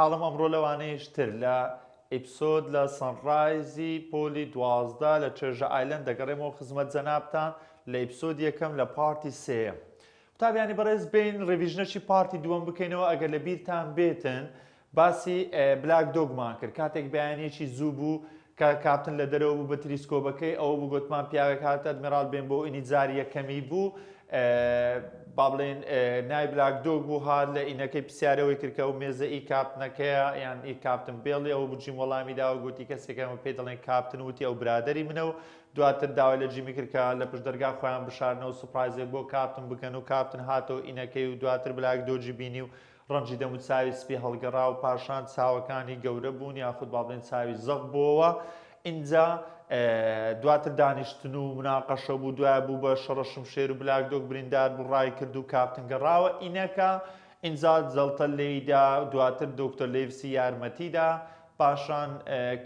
حاڵم ئەمڕۆ لەوانەیەشتر لە ئیپسۆد لە سنڕایزی پۆلی دوازدا لە چێژە ئایلند دەگەڕێمەوە خزمەت جەنابان لە ئیپسۆد یەکەم لە پارتی سێم. تابیانی بەڕێز بین ڕێویژنەشی پارتی دووەم بکەینەوە ئەگەر لە بیرتان بێتن باسی بلاک دۆگمان کرد کاتێک بەیانێکی زوو بوو کە کاپتن لە دەرەوە بوو بە تریسکۆبەکەی ئەوە بوو گوتمان پیاوە کاتە ئەدمێرال بێن بۆ ئینیجاری یەکەمی بوو با بڵێن نای بلاک دۆ بوو هاات لە ئینەکەی پرسیارەوەی کردکە و مێزە ئی کاپتنەکەیە یان ئی کاپتن بێڵی ئەو بجیم وەڵامیدا و گوتی کەسێکەکەمە پێ دەڵێن کاپتن وتی ئەو برادری منە و دواتر داوای لە جیمی کردکە لە پشت دەرگا خۆیان بشارنەوە سوپایزێ بۆ کاپتن بکەن و کاپتن هاتەوە ئینەکەی و دواتر بلاک دۆجی بینی و ڕەنجی دەموچاوی سپی هەڵگەڕا و پاشان چاوەکانی گەورە بوون یاخود با بڵێن چاوی زەق بووەوە. اینجا دواتر دانیشتن و مناقەشە بوو دوای بوو بە شەڕەشم شێر و بلاک دۆک بریندار بوو ڕای کرد و کاپتنگەڕاوە ئینەکە ئینزاد زەڵتە لێیدا دواتر دکتۆر لێوسی یارمەتیدا پاشان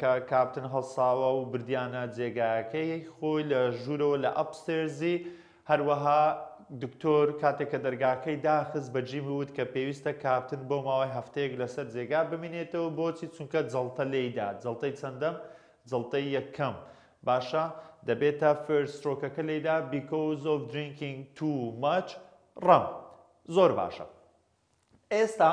کە کاپتن هەڵساوە و بردیانە جێگایەکەی خۆی لە ژوورەوە لە ئەپستێرزی هەروەها دکتۆر کاتێککە دەرگاکەی داخست بەجیم وت کە پێویستە کاپتن بۆ ماوەی هەفتەیەک لەسەر جێگا بمینێتەوە بۆچی چونکە جەڵتە لێیدا جەڵتەی چەندەم زڵتەی یەکەم باشە دەبێتە فرستۆکەکە لەیدا بیکۆز of drinking too much ڕم زۆر باشە ئێستا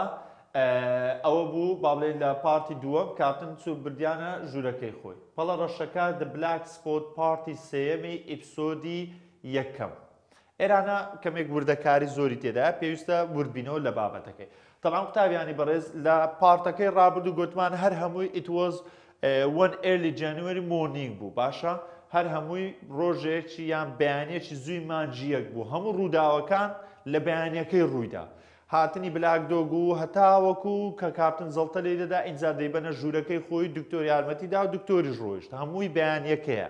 ئەوە بوو باڵێ لە پارتی دووەم کاتن چوو بردیانە ژوورەکەی خۆی پەڵە ڕەشەکە دە بلاک سپۆت پارتی سێمی ئیپسۆدی یەکەم ئێرانە کەمێک وردەکاری زۆری تێدا پێویستە وردبینەوە لە بابەتەکەی تەڵام قوتابیانی بەڕێز لە پارتەکەی ڕابرد و گوتمان هەر هەمووی ئیتوەز وەن ئێلی جانوەری مۆنیگ بوو باشە هەر هەمووی ڕۆژێکی یان بەیانێکی زووی مانجیەک بوو هەموو ڕووداوەکان لە بەیانەکەی ڕوویدا هاتنی بلاکدۆگو و هەتاوەکو و کە کاپتن زەڵتە لێ دەدا ئینجا دەیبەنە ژوورەکەی خۆی دکتۆر یارمەتیدا و دکتۆری ڕۆیشت هەمووی بەیانەکەیە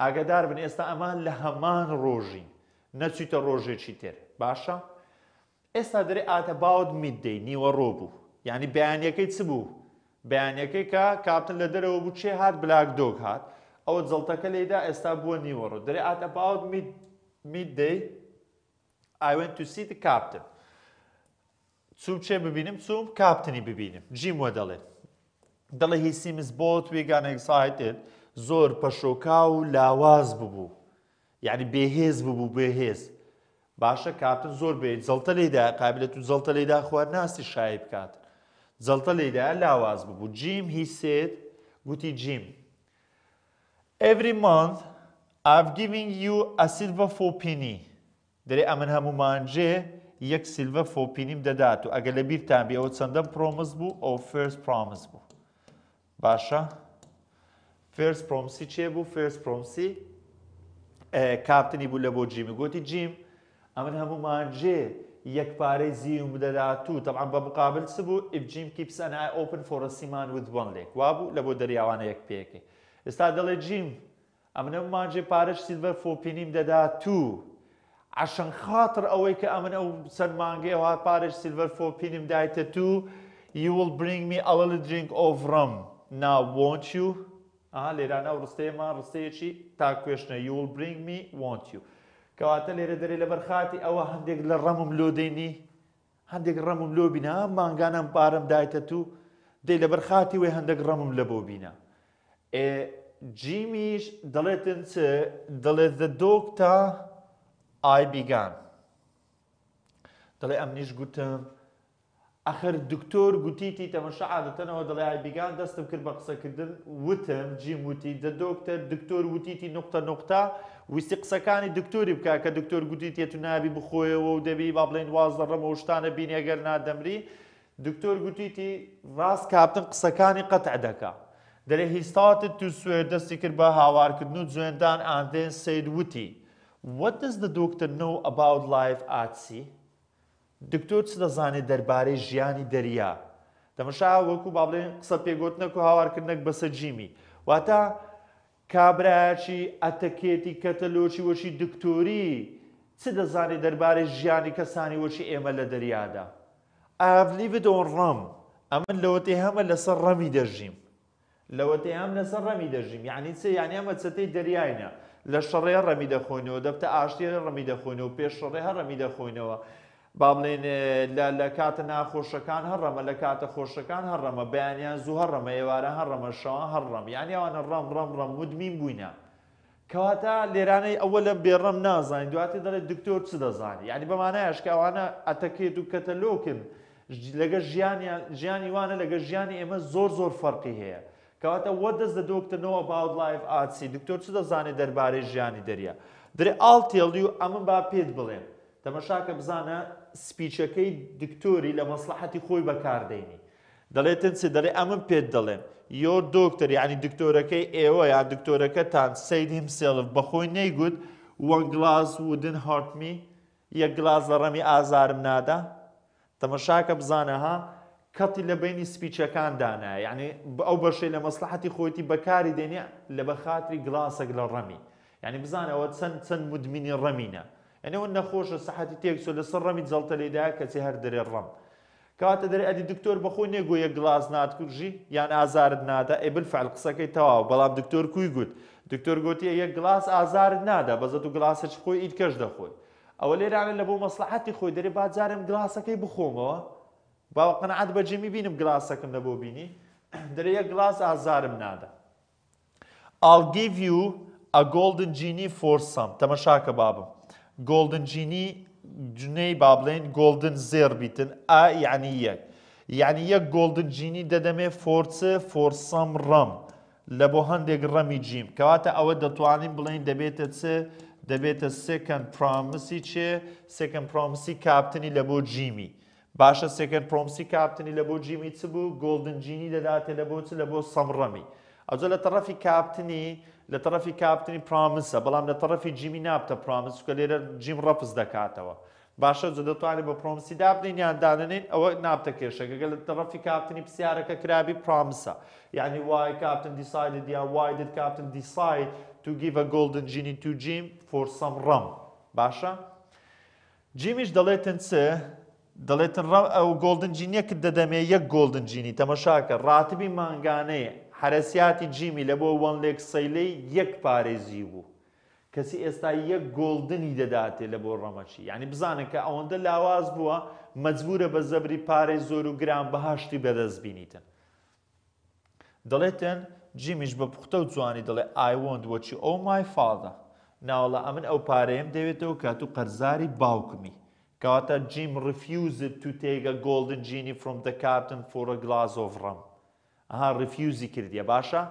ئاگدار بن ئێستا ئەمان لە هەمان ڕۆژین نەچیتە ڕۆژێکی تر باشە؟ ئێستا دەری ئاتە باوت میددەی نیوە ڕۆ بوو یعنی بەیانەکەی چ بوو بەیانەکەی کە کاپتن لە دەرەوە بوو چێ هات بلاک دۆک هات ئەوە جڵتەکە لێدا ئێستا بووە نیوەڕۆ دەێ ئات ئەباوت میددەی ئاوێن توسیت کاپتن چوم چێ ببینم چوم کاپتنی ببینم جیم وە دەڵێ دەڵێ هیسیمز بۆت وێگانێکساایتێت زۆر پەشۆکا و لاواز ببوو یعنی بێهێز ببوو بێهێز باشە کاپتن زۆر بێت زەڵتە لێدا قابلێت و زەڵتە لێدا خوارد ناستی شایب بکات زەڵتە لەیدا لاواز ببو جیم سید گوتی جیم. Every month I've giving you a silver for penny. دەرێ امن هەمومانجێ یەک سیلڤە فۆپینیم دەدات و ئەگە لە لبیر بێ او چەندە پرۆمز بو او فرس پرامز بو باشە؟ فرس پرۆمسی چه بو فرس پرۆمسی کاپتنی بوو بو بۆ جیمی گوتی جیم امن هەمومان جێ یەکپارەی زیر و مدەدات و تەعاان بە مقابل چ بوو ئیفجیم کیپس ئەنا ئۆپن فۆرەسیمان وت بۆن لێک وابوو لە بۆ دەریاوانە یەک پێکی ئستا دەڵێ جیم ئەمنە ماجێ پارەش سیلڤەر فۆپینیم دەدات و عشان خاطر ئەوەی کە ئەمن ئەو سەرمانگەی ها پارەش سیلڤەر فۆپینیم دایتە تو you will bring me a little drink of rum now won't you ئا لێرانە ڕستەیەمان ڕستەیەکی تا کوێشنە you will bring me want you کەواتە لێرە دەرێ لە بەرخاتی ئەوە هەندێک لە ڕەمم لۆ ما هەندێک بارم لۆ بینە ماگانم پارم دایتە تو دەی لە بەرخاتی وێ هەندێک ڕەمم لە بۆ بینە. إيه، جیمیش دەڵێتن چ دەڵێت دە دۆکتا ئایبیگان. دەڵێ ئەمنیش گوتم، ئەخر دکتۆر گوتیتی تەمەشە عادەتەنەوە دەڵێ ئایبیگان دەستم کرد بە قسەکردن وتم جیم وتی دە دۆکتەر دکتۆر وتیتی نقطە نقطە ویستی قسەکانی دکتۆری بکە کە دکتۆر گوتی تێت و نابی بخۆیەوە و دەبی با بڵێن واز دەڕەمە و شتانە بینێگەر نادەمری دکتۆر گوتیتی ڕاست کاپتن قسەکانی قەتع دەکە دەلێ هیستاتت تو سوێر دەستی کرد بە هاوارکردن و جوێندان ئاندێن سید وتی What does the doctor know about life artsy؟ دکتۆر چ دەزانێت دەربارەی ژیانی دەریا دەمەشا وەکو با بڵێن قسە پێگوتنەک و هاوارکردنەک بەسەر جیمی واتە کابراچی ئەتەکێتی کەتەلۆکی وەشی دکتۆری چ دەزانێ دەربارەی ژیانی کەسانی وەشی ئێمە لە دەریادا. ئاڤلیڤدۆن ڕەم ئەمن لەوەتی هەمە لەسەر ڕەمی دەژیم. لەوەتی ئەم لەسەر ڕەمی دەژیم یعنی چ یانی ئەمە چەتەی دەریایە لە شەڕێ ڕەمی دەخۆینەوە دەبتە ئاشتی ڕەمی دەخۆینەوە پێش شەڕێ هەر ڕەمی دەخۆینەوە با بڵێن لە کاتە ناخۆشەکان هەڕەمە لە کاتە خۆشەکان هەڕەمە بەیانیان زوو هەڕەمە ئێوارە هەڕەمە شەوان هەڕەم یانی ئەوانە ڕەم ڕەم ڕەم مدمین بووینە. کەواتە لێرانەی ئەوە لە بێڕەم نازانین دواتێ دەڵێت دکتۆر چ دەزانانی ینی بەمانایشکاوانە ئەتەکێت و کەتەلۆکن لەگە ژیانی وانە لەگە ژیانی ئێمە زۆر زۆر فەرقی هەیە کەواتە وە دەست دە دۆکتنەوە باوت لایف ئاسی دکتۆر چ دەزانێت دەربارەی ژیانی دەریە درێ ئاڵ تێڵی و ئەمە با پێت بڵێن تەمەشاکە بزانە سپیچەکەی دکتۆری لە مەسلحەتی خۆی بەکاردێنی دەڵێتن چ دەڵێ ئەمە پێت دەڵێن یۆر دۆکتەر ینی دکتۆرەکەی ئێوە یان دکتۆرەکەتان سید هیمسێڵف بەخۆی نەیگوت وەن گلاس ودن هارتمی یەک گلاس لە ڕەمی ئازارم نادا تەمەشاکە بزانەها کەتی لە بینی سپیچەکان دانایە یعنی ئەو بەشەی لە مەسلحەتی خۆیی بەکاری دێنێ لە بەخاتری گلاسەک لە ڕەمی یعنی بزانەوە چەند چەند مدمینی ڕەمینە ئەنەوە نەخۆشە سەحەتی تێکسۆ لە سەر ڕەمی جەڵتە لێدا کەچی هەر دەرێ ڕەم کاتە دەرێ ئەدی دکتۆر بەخۆی نێگوۆیە گڵاز ناتکوژی یان ئازارت نادا ئەبل فعل قسەکەی تەواو بەڵام دکتۆر کوی گوت دکتۆر گوتی یەک گڵاس ئازارت نادا بەزەت و گڵاسەش خۆی ئیدکەش دەخۆی ئەوە لێرانە لە بۆ مەسلحەتی خۆی دەرێ باجارم گڵاسەکەی بخۆمەوە باوە قەنعات بەجێمی بینم گڵاسەکەم لە بۆ بینی دەرێ یەک گڵاس ئازارم نادا I'll give you a golden genie for some تەمەشاکە بابم golden جینی جنی بابلین بڵێن گلدن زێر بیتن ئا یعنی یک یعنی یک گلدن جینی دەدەمێ فۆرچە فۆرسەم ڕەم لە بۆ هەندێک ڕەمی جیم کەواتە ئەوە دەتوانین بڵین دەبێتە دەبێتە سکەند پرامسی چێ سکەند پرامسی کاپتنی لە بۆ جیمی باشە سکەند پرۆمسی کاپتنی لە بۆ جیمی چ بوو گلدن جینی دەداتێ لە بۆ چ لە او زل طرفی کابتنی لە تەرەفی کاپتنی پرامسە بەڵام لە تەرەفی جیمی نابتە پرامس کە لیر جیم ڕەپز دەکاتەوە باشە جە دەتوانێت بە پرۆمسی دابنین یان دانێن ئەوە نابتە کێشەکەگە لە کابتنی کاپتنی پرسیارەکە کرابی پرامسە یعنی وای کاپتن دیسایدت یا وایدت کاپتن دیساید تو گیڤە گلدن جینی تو جیم فۆرسەم ڕەم باشه جیمیش دلیتن دەڵێتن چ او گولدن جینی جینیەکت دەدەمێ یک گولدن جینی تماشا تەمەشاکە راتبی منگانه حرەسیاتی جیمی لە بۆ وەن لێک سەیلەی یەک پارێزی بوو کەسی ئێستا یەک گۆڵدنی دەداتێ لە بۆ ڕەمەچی یعنی بزانن کە ئەوەندە لاواز بووە مەجبورە بە زەبری پارەی زۆر و گران بەهاشتی بەدەست بینیتن دەڵێتن جیمیش بە پوختە و جوانی دەڵێ ئایوەند وەچی ئەو مای فاڵدا ناوەڵە ئەمن ئەو پارەیەم دەوێتەوە کات و قەرزاری باوکمی کەواتە جیم ڕفیوزت تو تێگە گۆڵدن جینی فرۆم دە کاپتن فۆرە گلاز ئۆڤڕم ئەها ڕفیوزی کردیە باشە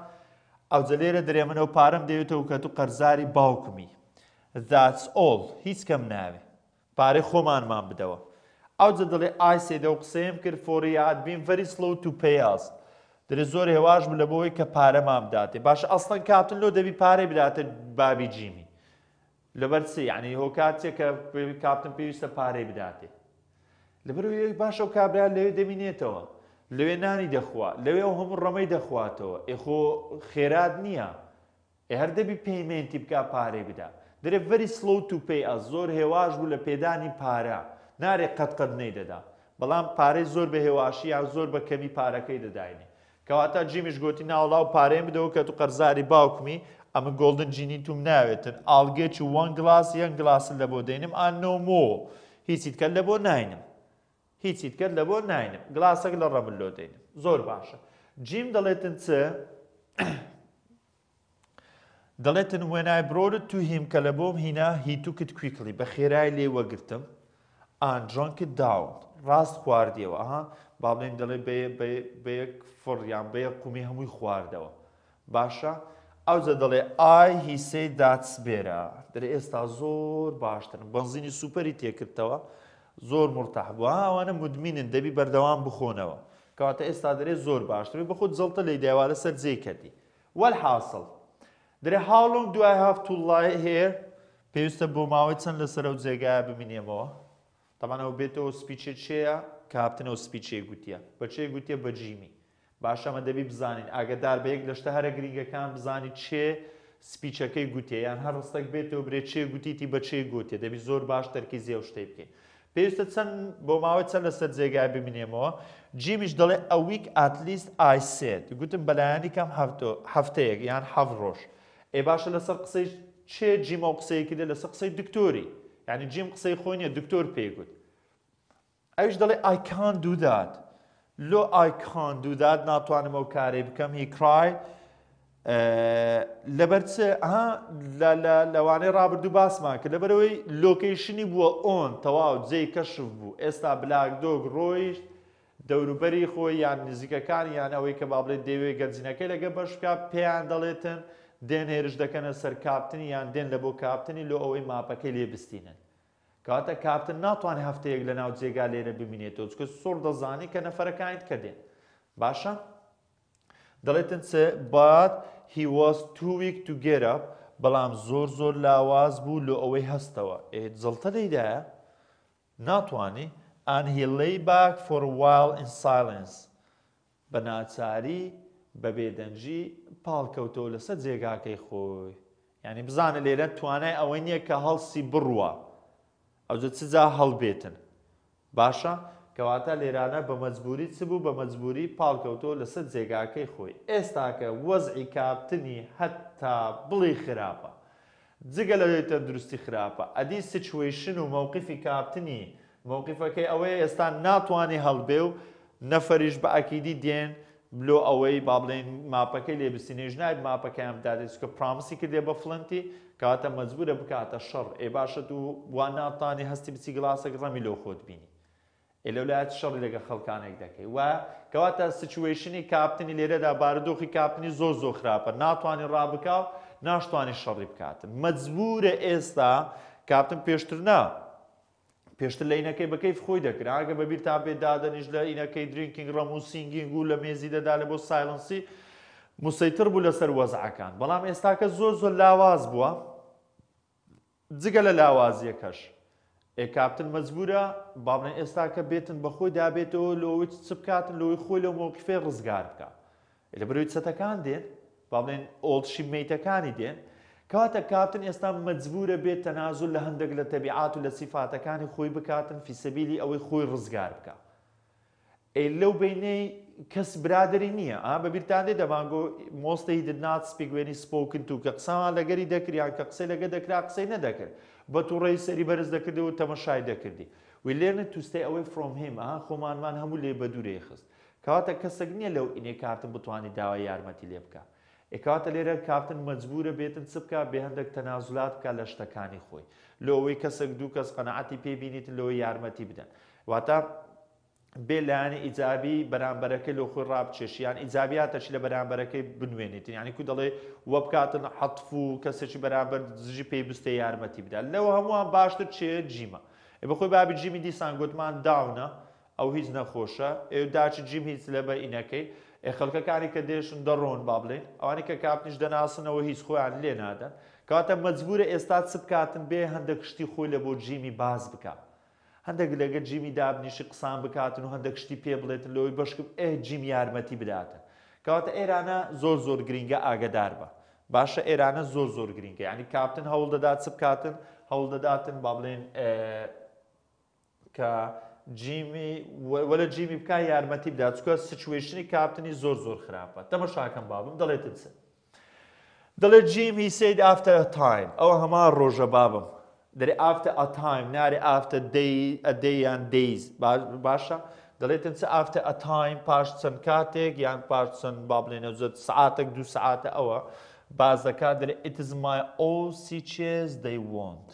ئەو جەلێرە درێمنە و پارەم دەوێتەوە کە تو قەرزاری باوکمی That's all هیچ کەم ناوێ پارەی خۆمانمان بدەوە ئەو جە دەڵێ ئایسێدە و قسەیم کرد فۆریات بین very slow to pay us درێ زۆر هێواش لە بۆی کە پارەمان بداتێ باشە ئەسڵەن کاتن لۆ دەبی پارەی بداتە بابی جیمی لەبەر چی یعنی هۆکاتێک کە کاپتن پێویستە پارەی بداتێ لەبەر باشە و کابرا لەوێ دەبینێتەوە لەوێ نانی دەخوا لەوێ هەموو ڕەمەی دەخواتەوە ئێخۆ خێرات نییە ئێ هەر دەبی پەیمێنتی بک پارێ بدا دەرێ ڤری سلو و پێی ئە زۆر هێواش بوو لە پێدانی پارە نارێ قەت قەت نەی دەدا بەڵام پارەی زۆر بە هێواشی یا زۆر بە کەمی پارەکەی دەداینێ کەواتە جیمیش گوتی ناوڵاو پارێ بدەوە کە تو قەرزاری باوکمی ئەمە گلدن جینی توم ناوێتن ئالگێکی وان گلاس یەن گلاس لە بۆ دێنم ئان نۆمۆ هیچیتکە لە بۆ ناینم هیچیت کرد لە بۆ ناینم گلاسەك لە ڕەبلۆ دەینم زۆر باشە جیم دەڵێتن چ دەڵێتن وێنای برۆرت تو هیم کە لە بۆم هینا هیتوکت کویکڵی بە خێرای لێ وەگرتم ئانجۆنکت داون ڕاست خواردیەوە ئەها با بڵێن دەڵێ بەیەک فڕیان بەیە قومی هەمووی خواردەوە باشە ئەوزە دەڵێ ئای هیسەی داتس بێرە دەێ ئێستا زۆر باشترن بنزینی سوپەری تێکردەوە زۆر مرتاح بووە ئەوانە مدمینن دەبی بەردەوام بخۆنەوە کەواتە ئێستا دەرێ زۆر باشتر بە خودت زڵتە لی داوارە سەر جێ کردی وەل حاصل درێ هاوڵم دوای هەفت وڵای هەیە پێویستە بۆ ماوەی چەند لەسەرە و جێگایە ببینێمەوە تەمانەوە بێتەوە سپیچێ چێە کاپتنەوە سپیچێ گوتیە بەچێ گوتێ بەجیمی باشەمە دەبی بزانین ئاگدار بەیەک لەشتە هەرە گرینگەکان بزانی چێ سپیچەکەی گوتێ یان هەر ڕستەک بێتەوە برێ چێ گوتیتی بەچێ گوتێ دەبی زۆر باش دەرکی زێو شتەی بکەین پێویستە چەند بۆ ماوەی چەند لە سەر جێگای ببینێمەوە جیمیش دەڵێ ئەویک ئاتلیست ئایسێت گوتم بەلایانی کەم هەفتەیەک یان حەف ڕۆژ ئێ باشە لەسەر قسەی چێ جیمە و قسەیەکی لە لەسەر قسەی دکتۆری یعنی جیم قسەی خۆنیە دکتۆر پێگوت ئەوش دەڵێ ئایکان دوودات لۆ ئایکان دوودات ناتوانم ئەو کارێ بکەم هی کرای لەبەر لەوانەیە ڕابردوو باسمان کە لەبەرەوەی لۆکیشنی بووە ئۆن تەواو جێی کەشف بوو ئێستا بلاک دۆگ ڕۆیشت دەوروبەری خۆی یان نزیکەکان یان ئەوەی کە با بڵێت دەوێت گەنجینەکەی لەگە بەشکا پێیان دەڵێتن دێن هێرش دەکەنە سەر کاپتنی یان دێن لە بۆ کاپتنی لۆ ئەوەی ماپەکەی لێبستینن کاتە کاپتن ناتوانێت هەفتەیەک لە ناو جێگا لێرە ببینێتەوە چکە سۆڵ دەزانی کە نەفەرەکانیت کە دێن باشە؟ دەڵێتن سێ بات he was too weak to get up بەڵام زۆر زۆر لاواز بوو لە ئەوەی هەستەوە زڵتە لەیدایە ناتوانانی and he lay back for a while in silence بە ناچاری بە بێدەنجی پاڵکەوتەوە لەسەر جێگاکەی خۆی ینی بزانە لێرە توانای ئەوەی نییە کە هەڵسی بڕوە ئەو جە چجا هەڵبێتن باشە؟ کەواتە لێرانە بە مەجبوری چ بوو بە مەجبوری پاڵکەوتۆ لەسەر جێگاکەی خۆی ئێستاکە وەزعی کاپتنی هەتتا بڵی خراپە جگە لەوێتە درستی خراپە ئەدی سچویشن و مەوقفی کاپتنی مەوقفەکەی ئەوەیە ئێستا ناتوانانی هەڵبێ و نەفەریش بە ئەکیدی دێن بلۆ ئەوەی با بڵێن ماپەکەی لێبستینێژ نایب ماپەکەیان بدادێت کە پرامسی کردێ بە فلنتی کاتە مەجبورە بکاتە شەڕ ئێ باشە و وان ناتانی هەستی بچی گڵاسەک ڕەمی لۆ خۆت بینی ئێلەولایەت شەڕی لەگە خەڵکانێک دەکەی و کەواتە سچوێشنی کاپتنی لێرەدا بارودۆخی کاپنی زۆر زۆ خراپە ناتوانین ڕابکاو ناشتوانانی شەڕی بکات مەجبورە ئێستا کاپتن پێشتر نا پێشتر لە اینەکەی بەکەیف خۆی دەکرا ئەگە بەبییر تا بێدادەنیش لە اینەکەی درینکینگ ڕەم و سینگینگ و لە مێزی دەدا لە بۆ سایلنسی مسەیتر بوو لەسەر وەزعەکان بەڵام ئێستاکە زۆر زۆر لاواز بووە جگە لە لاوازیەکەش ئێکاپتن مەزبورە بابنە ئێستا کە بێتن بەخۆی دابێتەوە لەوەی چ بکاتن لەوەی خۆی لە مۆکفێ ڕزگار بکە لە بروی چەتەکان دێن با بڵێن ئۆڵشی میتەکانی دێن کاتە کاپتن ئێستا مەجبورە بێت تەنازل لە هەندێک لە تەبیعات و لە سیفاتەکانی خۆی بکاتن فیسەبیلی ئەوەی خۆی ڕزگار بکە لەو بینەی کەس برادری نییە ئا بەبییران دێ دەمانگۆ مۆستەی دنات سپیگوێنی سپۆکن و کە قسەمان لەگەری دەکریان کە قسەی لەگە دەکرا قسەی نەدەکرد بە تووڕێی سەری بەرز دەکردەوە تەمەشای دەکردی وی لێرنە توستەی ئەوەی فرۆم هێمە خۆمانمان هەموو لێ بە دوورێ خست کەواتە کەسەک نییە لەو ئینێ کاتم بتوانانی داوای یارمەتی لێ بکە ئێکاتە لێرە کاپتن مەجبورە بێتن چ بکە بێ هەندێک تەنازلات بکە لە شتەکانی خۆی لەوەی کەسێک دوو کەس قەنەعەتی پێبینیت لەوەی یارمەتی بدەن واتە بێ لایەنە ئیجابی بەرامبەرەکەی لە خۆی ڕابچێشیان ئیجابیاتەشی لە بەرامبەرەکەی بنوێنێتین ینی کو دەڵێ وە بکاتن حەتف و کەسێکی بەرامبەر زژی پێیبستە یارمەتی بدا لەوە هەمووان باشتر چێ جیمە بە خۆی بابی جیمی دیسان گوتمان داونە ئەو هیچ نەخۆشە ئێداچ جیم هیچ لە بە ئینەکەی خەڵکەکانی کە دێشن دەڕۆن با بڵێ ئەوانی کە کاپنیش دەناسنەوە هیچ خۆیان لێ نادەن کاتە مەجبورە ئێستا چ بکاتن بێ هەندە کشتی خۆی لە بۆ جیمی باز بکات. هەندێک لەگە جیمی دابنیشی قسان بکاتن و هەندێک شتی پێ بڵێتن لەوەی بەشکم ئێ جیم یارمەتی بداتن کەواتە ئێرانە زۆر زۆر گرینگە ئاگدار بە باشە ئێرانە زۆر زۆر گرینگە ینی کاپتن هەوڵ دەدات چ بکاتن هەوڵ دەداتن با بڵێن کە جیمی وەلە جیمی بک یارمەتی بدات چکە سچوێشنی کاپتنی زۆر زۆر خراپە تەمە شاکەم بابم دەڵێت چ دەڵێت جیمی سید ئافتەر تایم ئەوە هەمان ڕۆژە بابم دەێ ئافتە ئەتایم ناری ئافتە ئەدەیان دەیز باشە دەڵێتن چ ئافتە ئەتایم پاش چەند کاتێک یان پاش چەند با بڵێنە زۆر سعاتێک دو سعاتە ئەوە بازەکە دەێ ئیتزمای ئۆسی چێز دەی وند.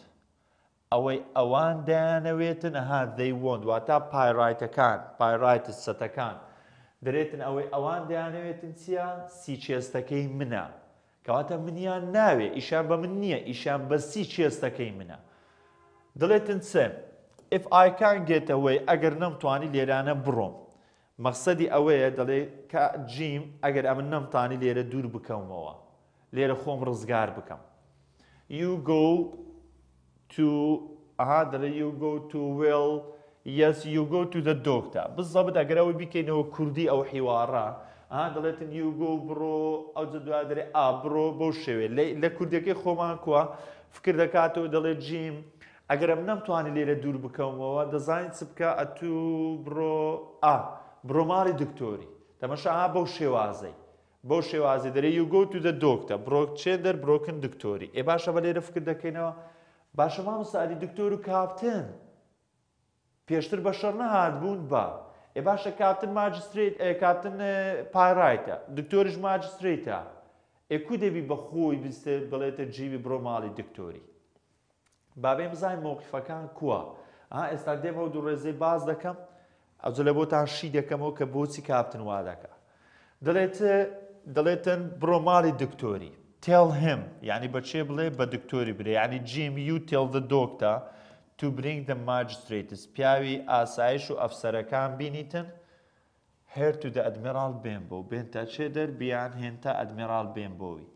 ئەوەی ئەوان دایانەوێتن ئەها دەی وند واتە پایڕایتەکان پایڕایت سەتەکان دەرێتن ئەوەی ئەوان دایانەوێتن چیا سیچێستەکەی منە کەواتە منیان ناوێ ئیشان بە من نییە ئیشان بە سی چێستەکەی منە دڵێتن سێ if I can get away ئەگەر نەمتوانی لێرانە بڕۆم مەقسەدی ئەوەیە دەڵێ جیم ئەگەر ئەمن نەمتانی لێرە دوور بکەمەوە لێرە خۆم ڕزگار بکەم you go to ئەها دەڵێ you go to will yes you go to the doctor بزەبت ئەگەرەوەی بکەینەوە کوردی ئەو حیوارە ئەها دەڵێتن you go بڕۆ ئەو دوای دەرێ ئابڕۆ بەو شێوێ لە کوردەکەی خۆمان کووە فکر دەکاتەوە دەڵێ جیم ئەگەرم نەمتوانی لێرە دوور بکەمەوە دەزانین چ بکە ئەتو بڕۆ ئا بڕۆماری دکتۆری تەمەشەها بەو شێوازەی بۆ شێوازی دەرێ و گوت و دە دۆکتە بڕۆک چێ دەر بڕۆکن دکتۆری ئێ باشە بە لێرە فکر دەکەینەوە باشە مامساری دکتۆر و کاپتن پێشتر بە شەڕ نەهات بوون بە ئێ باشە کاپتن ماجستریت کاپتن پارایتە دکتۆریش ماجستریتە ئێ کو دەبی بەخۆی بستێت بڵێتە جیوی بڕۆماڵی دکتۆری بابێ بزانین مۆقیفەکان کووە ئێستا دێمەوە دوو ڕێزەی باز دەکەم ئەوجە لە بۆتان شی دەکەمەوە کە بۆچی کاپتن وا دەکە دەڵێت دەڵێتن بڕۆماڵی دکتۆری تێڵ هێم ینی بەچێ بڵێ بە دکتۆری برێ ینی جیم یو تێڵ دە دۆکتا تو برنگ دە ماجستریتس پیاوی ئاسایش و ئەفسەرەکان بینیتن هێر تو دە ئەدمیرال بێن بۆ بێن تا چێ دەربیان هێن تا ئەدمیرال بێن بۆوی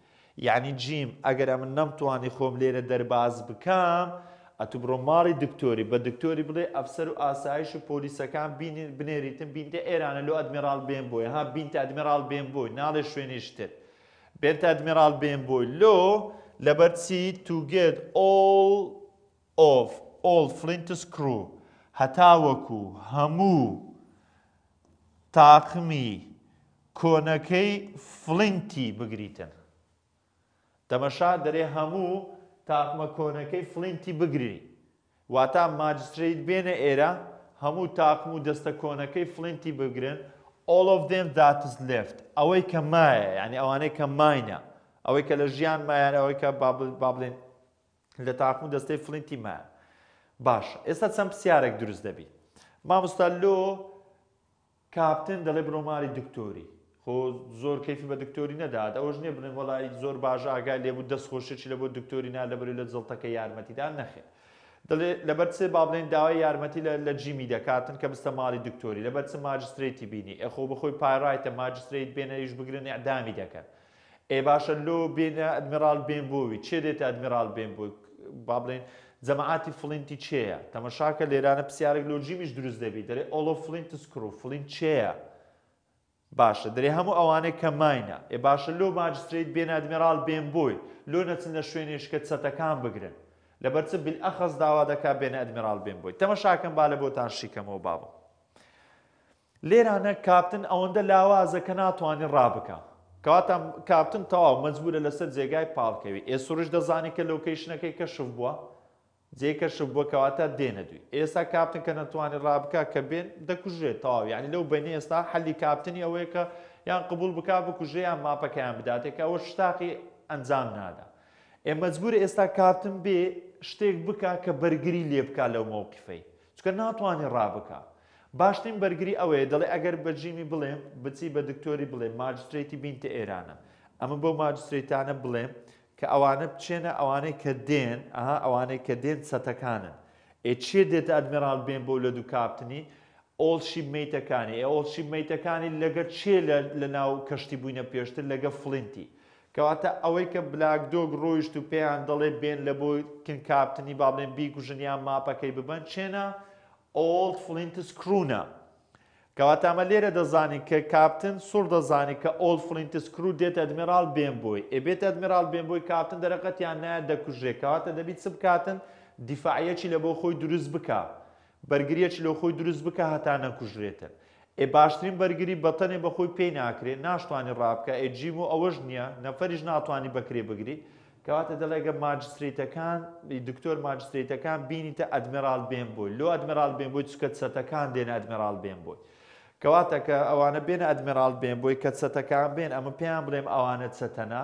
یعنی جیم ئەگەر من نەمتوانی خۆم لێرە دەرباز بکەم ئەتو بڕۆ ماڵی دکتۆری بە دکتۆری بڵێ ئەفسەر و ئاسایش و پۆلیسەکان بنێریتم بینتە ئێرانە لۆ ئەدمیرال بێن بۆی ها بینتە ئەدمیرال بێن بۆی ناڵێ شوێنیشتر بێتە ئەدمیرال بێن بۆی لۆ لەبەرچی توگێت ئۆڵ ئۆف ئۆل فلینتس کرو هەتاوەکو هەموو تاقمی کۆنەکەی فلینتی بگریتن تەمەشا دەرێ هەموو تاقمە کۆنەکەی فلینتی بگری واتە ماجستریت بێنە ئێرە هەموو تاقم و دەستە کۆنەکەی فلینتی بگرن all of them that is left ئەوەی کە مایە ینی ئەوانەی کە ماینە ئەوەی کە لە ژیان مایان ئەوەی کە با بڵێن لە تاقم و دەستەی فلینتی مایە باش ئێستا چەند پرسیارێک دروست دەبی مامۆستا لۆ کاپتن دەڵێ بڕۆماری دکتۆری بۆ زۆر کەفی بە دکتۆری نەدات ئەوەش نیە بنێن وڵی زۆر باش ئاگای لێبوو دەستخۆشێکی لە بۆ دکتۆری نا لەبری لە جڵتەکە یارمەتیدا نەخێ. دەڵێ لەبەر سێ بابلێن داوای یارمەتی لە جیمی دەکاتن کە بستە ماڵی دکتۆری لەبەر چ ماجستریتی بینی ئەخۆ بخۆی پارایتە ماجستریت بێنەریش بگرن ئەدامی دەکەن. ئێ باشە لۆ بێنە ئەدمیرال بێن بۆوی چێ دێتە ئەدمیرال بێن بۆی بابلێن جەماعاتی فلینتی چێە تەمەشاکە لێرانە پرسیارێک لۆجیمیش دروست دەبی دەڵێ ئۆلۆ فلینتسکرو فلین چێە؟ باشە دەێ هەموو ئەوانەی کە ماینە ئێ باشە لۆ ماجستریت بێن ئەدمیرال بێن بۆی لۆ نەچن لە شوێنێشکە چەتەکان بگرن لەبەرچ بل ئەخەز داوا دەکا بێنە ئەدمیرال بێن بۆی تەمە شاکەم با لە بۆتان شیکەمەوە بابم لێرانە کاپتن ئەوەندە لاوازە کە ناتوانین ڕابکە کەواتە کاپتن تەواو مەجبورە لەسەر جێگای پاڵکەوی ئێ سوورش دەزانی کە لۆکەیشنەکەی کەشف بووە جێکەش بووکەواتە دێنە دوی ئێستا کاپتن کە نەتوانێت ڕابکە کە بێن دەکوژێت تەواو ینی لەو بەنی ئێستا حەلی کاپتنی ئەوەیە کە یان قبول بک بکوژێ یان ماپەکەیان بداتێک ئەوە شتاقی ئەنجام نادا ئێمەجبور ئێستا کاپتن بێ شتێک بک کە بەرگری لێ بک لەو مووقفەی چکە ناتوانین ڕابکە باشترین بەرگری ئەوەیە دەڵێ ئەگەر بەجیمی بڵێم بچی بە دکتۆری بڵێ ماجستریتی بینتە ئێرانە ئەمە بۆ ماجستریتانە بڵێم کە ئەوانە بچێنە ئەوانەی کە دێن ئەها ئەوانەی کە دێن سەتەکانن ئێ چێ دێتە ئەدمێرال بێن بۆ لە دوو کاپتنی ئۆڵشی میتەکانی ئێ ئۆڵشی میتەکانی لەگە چێ لە ناو کەشتی بووینە پێشتر لەگە فلنتی کەواتە ئەوەی کە بلاک دۆگ ڕۆیشت و پێیان دەڵێ بێن لە بۆی کن کاپتنی با بڵێن بیگوژنیان ماپەکەی ببەن چێنە ئۆڵ فلنت سکرونە کەواتە ئەمە لێرە دەزانی کە کاپتن سوور دەزانی کە ئۆل فلینتسکرو دێت ئەدمیرال بێن بۆی ئەبێت ئەدمیرال بێن بۆی کاپتن دەرەقەتیان نایە دەکوژێ کەواتە دەبیت چ بکاتن دیفاعەکی لە بۆ خۆی دروست بکە بەرگریەکی لە خۆی دروست بکە هەتا نەکوژرێتن ئێ باشترین بەرگری بەتەنێ بەخۆی پێی ناکرێت ناشتوانانی ڕابکە ئەجیم و ئەوەش نییە نەفەریش ناتوانانی بەکرێ بگری کەواتە دەڵێگە ماجستریتەکان دکتۆر ماجستریتەکان بینیتە ئەدمیرال بێن بۆی لۆ ئەدمیرال بێن بۆی چکە چەتەکان دێنە ئەدمیرال بێن بۆی. کەواتە کە ئەوانە بێن ئەدمیرال بێن بۆی کە چەتەکان بێن ئەمە پێیان بڵێم ئەوانە چەتەنا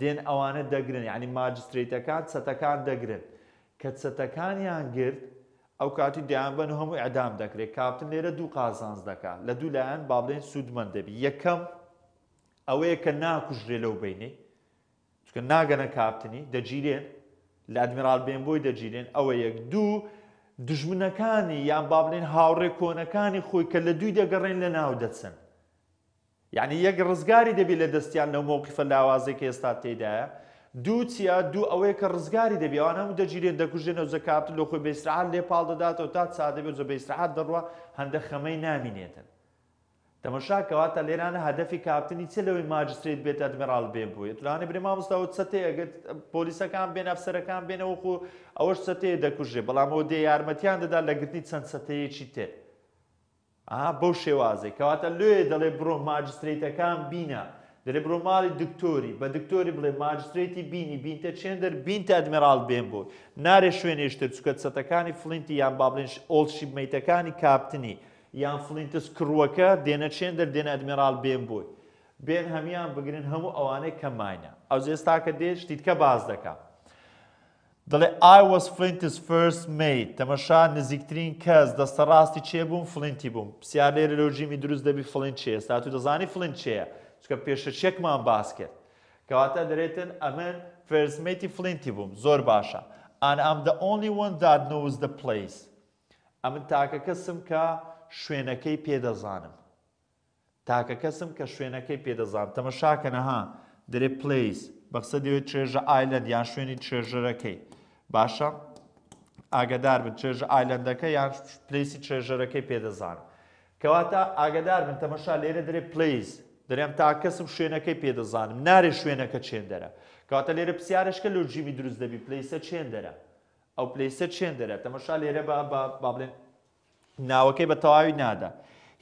دێن ئەوانە دەگرن ینی ماجستریتەکان چەتەکان دەگرن کە چەتەکانیان گرت ئەو کاتی دیان بن هەموو ئەدام دەکرێت کاپتن لێرە دوو قازانز دەکات لە دوو لایەن با بڵێن سوودمە دەبی یەکەم ئەوەیە کە ناکوژرێ لەو بینی چکە ناگەنە کاپتنی دەگیرێن لە ئەدمیرال بێن بۆی دەگیرێن ئەوە یەک دوو دژمنەکانی یان با بڵێن هاوڕێ کۆنەکانی خۆی کە لە دوی دەگەڕێن لە ناو دەچن یعنی یەک ڕزگاری دەبێت لە دەستیان لەو مووقفە لاوازێک ئێستا تێدایە دوو چیا دوو ئەوەیە کە ڕزگاری دەبیوان هەموو دەگیرێن دەکوژێنە زکات لە خۆی بەیسرعات لێ پاڵ دەداتەوە تا چادەبێت زە بەیسرعات دەڕوە هەندە خەمەی نامینێتن تەمەشاکەواتە لێرانە هەدەفی کاپتنی چ لەوەی ماجستریت بێت ئەدمێرال بێ بوویت لانە برێ مامۆستاەوە چەتێ ئەگەت پۆلیسەکان بێن ئەفسەرەکان بێنەوە خو ئەوەش چەتەیە دەکوژێ بەڵامەوە دێ یارمەتیان دەدا لەگرنی چەند چەتەیەکی تێ بەو شێوازەی کەواتە لێ دەڵێ بڕۆ ماجستریتەکان بینە دەێ بڕۆ ماڵی دکتۆری بە دکتۆری بڵێ ماجستریتی بینی بینتە چێندەر بینتە ئەدمێرال بێن بۆ نارێ شوێنێشتر چکە چەتەکانی فلینتی یان با بڵێنش ئۆڵشیب مەیتەکانی کاپتنی. یان فلینتس کڕوەکە دێنە چێن دەر دێنە ئەدمیرال بێن بووی بێن هەمیان بگرن هەموو ئەوانەی کەماینە ئەو ئێستاکە دێ شتیتکە باز دەکات دەڵێ I was Flint's first mate تەمەشا نزیکترین کەس دەستەڕاستی چێ بووم فلینتی بووم پرسیار لێرە لەژیمی دروست دەبی فلین چێ ئێستا تو دەزانی فلین چێە چکە پێشەچێکمان باس کرد کەواتە دەرێتن ئەمن فێرزمەتی فلینتی بووم زۆر باشە ئان ئەم the only one that knows the place ئەمن تاکە کەسم کە شوێنەکەی پێدەزانم تاکە کەسم کە شوێنەکەی پێدەزان تەمەشاکە نەها درێ پلیس بەخسە دەوێت چێژە ئایلند یان شوێنی چێژەرەکەی باشە ئاگدار بن چێژە ئایلندەکە یان پلیسی چێژەرەکەی پێدەزانم کەواتە ئاگدار بن تەمەشا لێرە درێ پلیس دەرێم تا کەسم شوێنەکەی پێدەزانم نارێ شوێنەکە چێندەرە کاتە لێرە پرسیارشکە لۆجیوی دروست دەبی پلیسە چێندەرە ئەو پلیسە چێندەرە تەمەشا لێرە با بڵێن ناوەکەی بە تەواوی نادا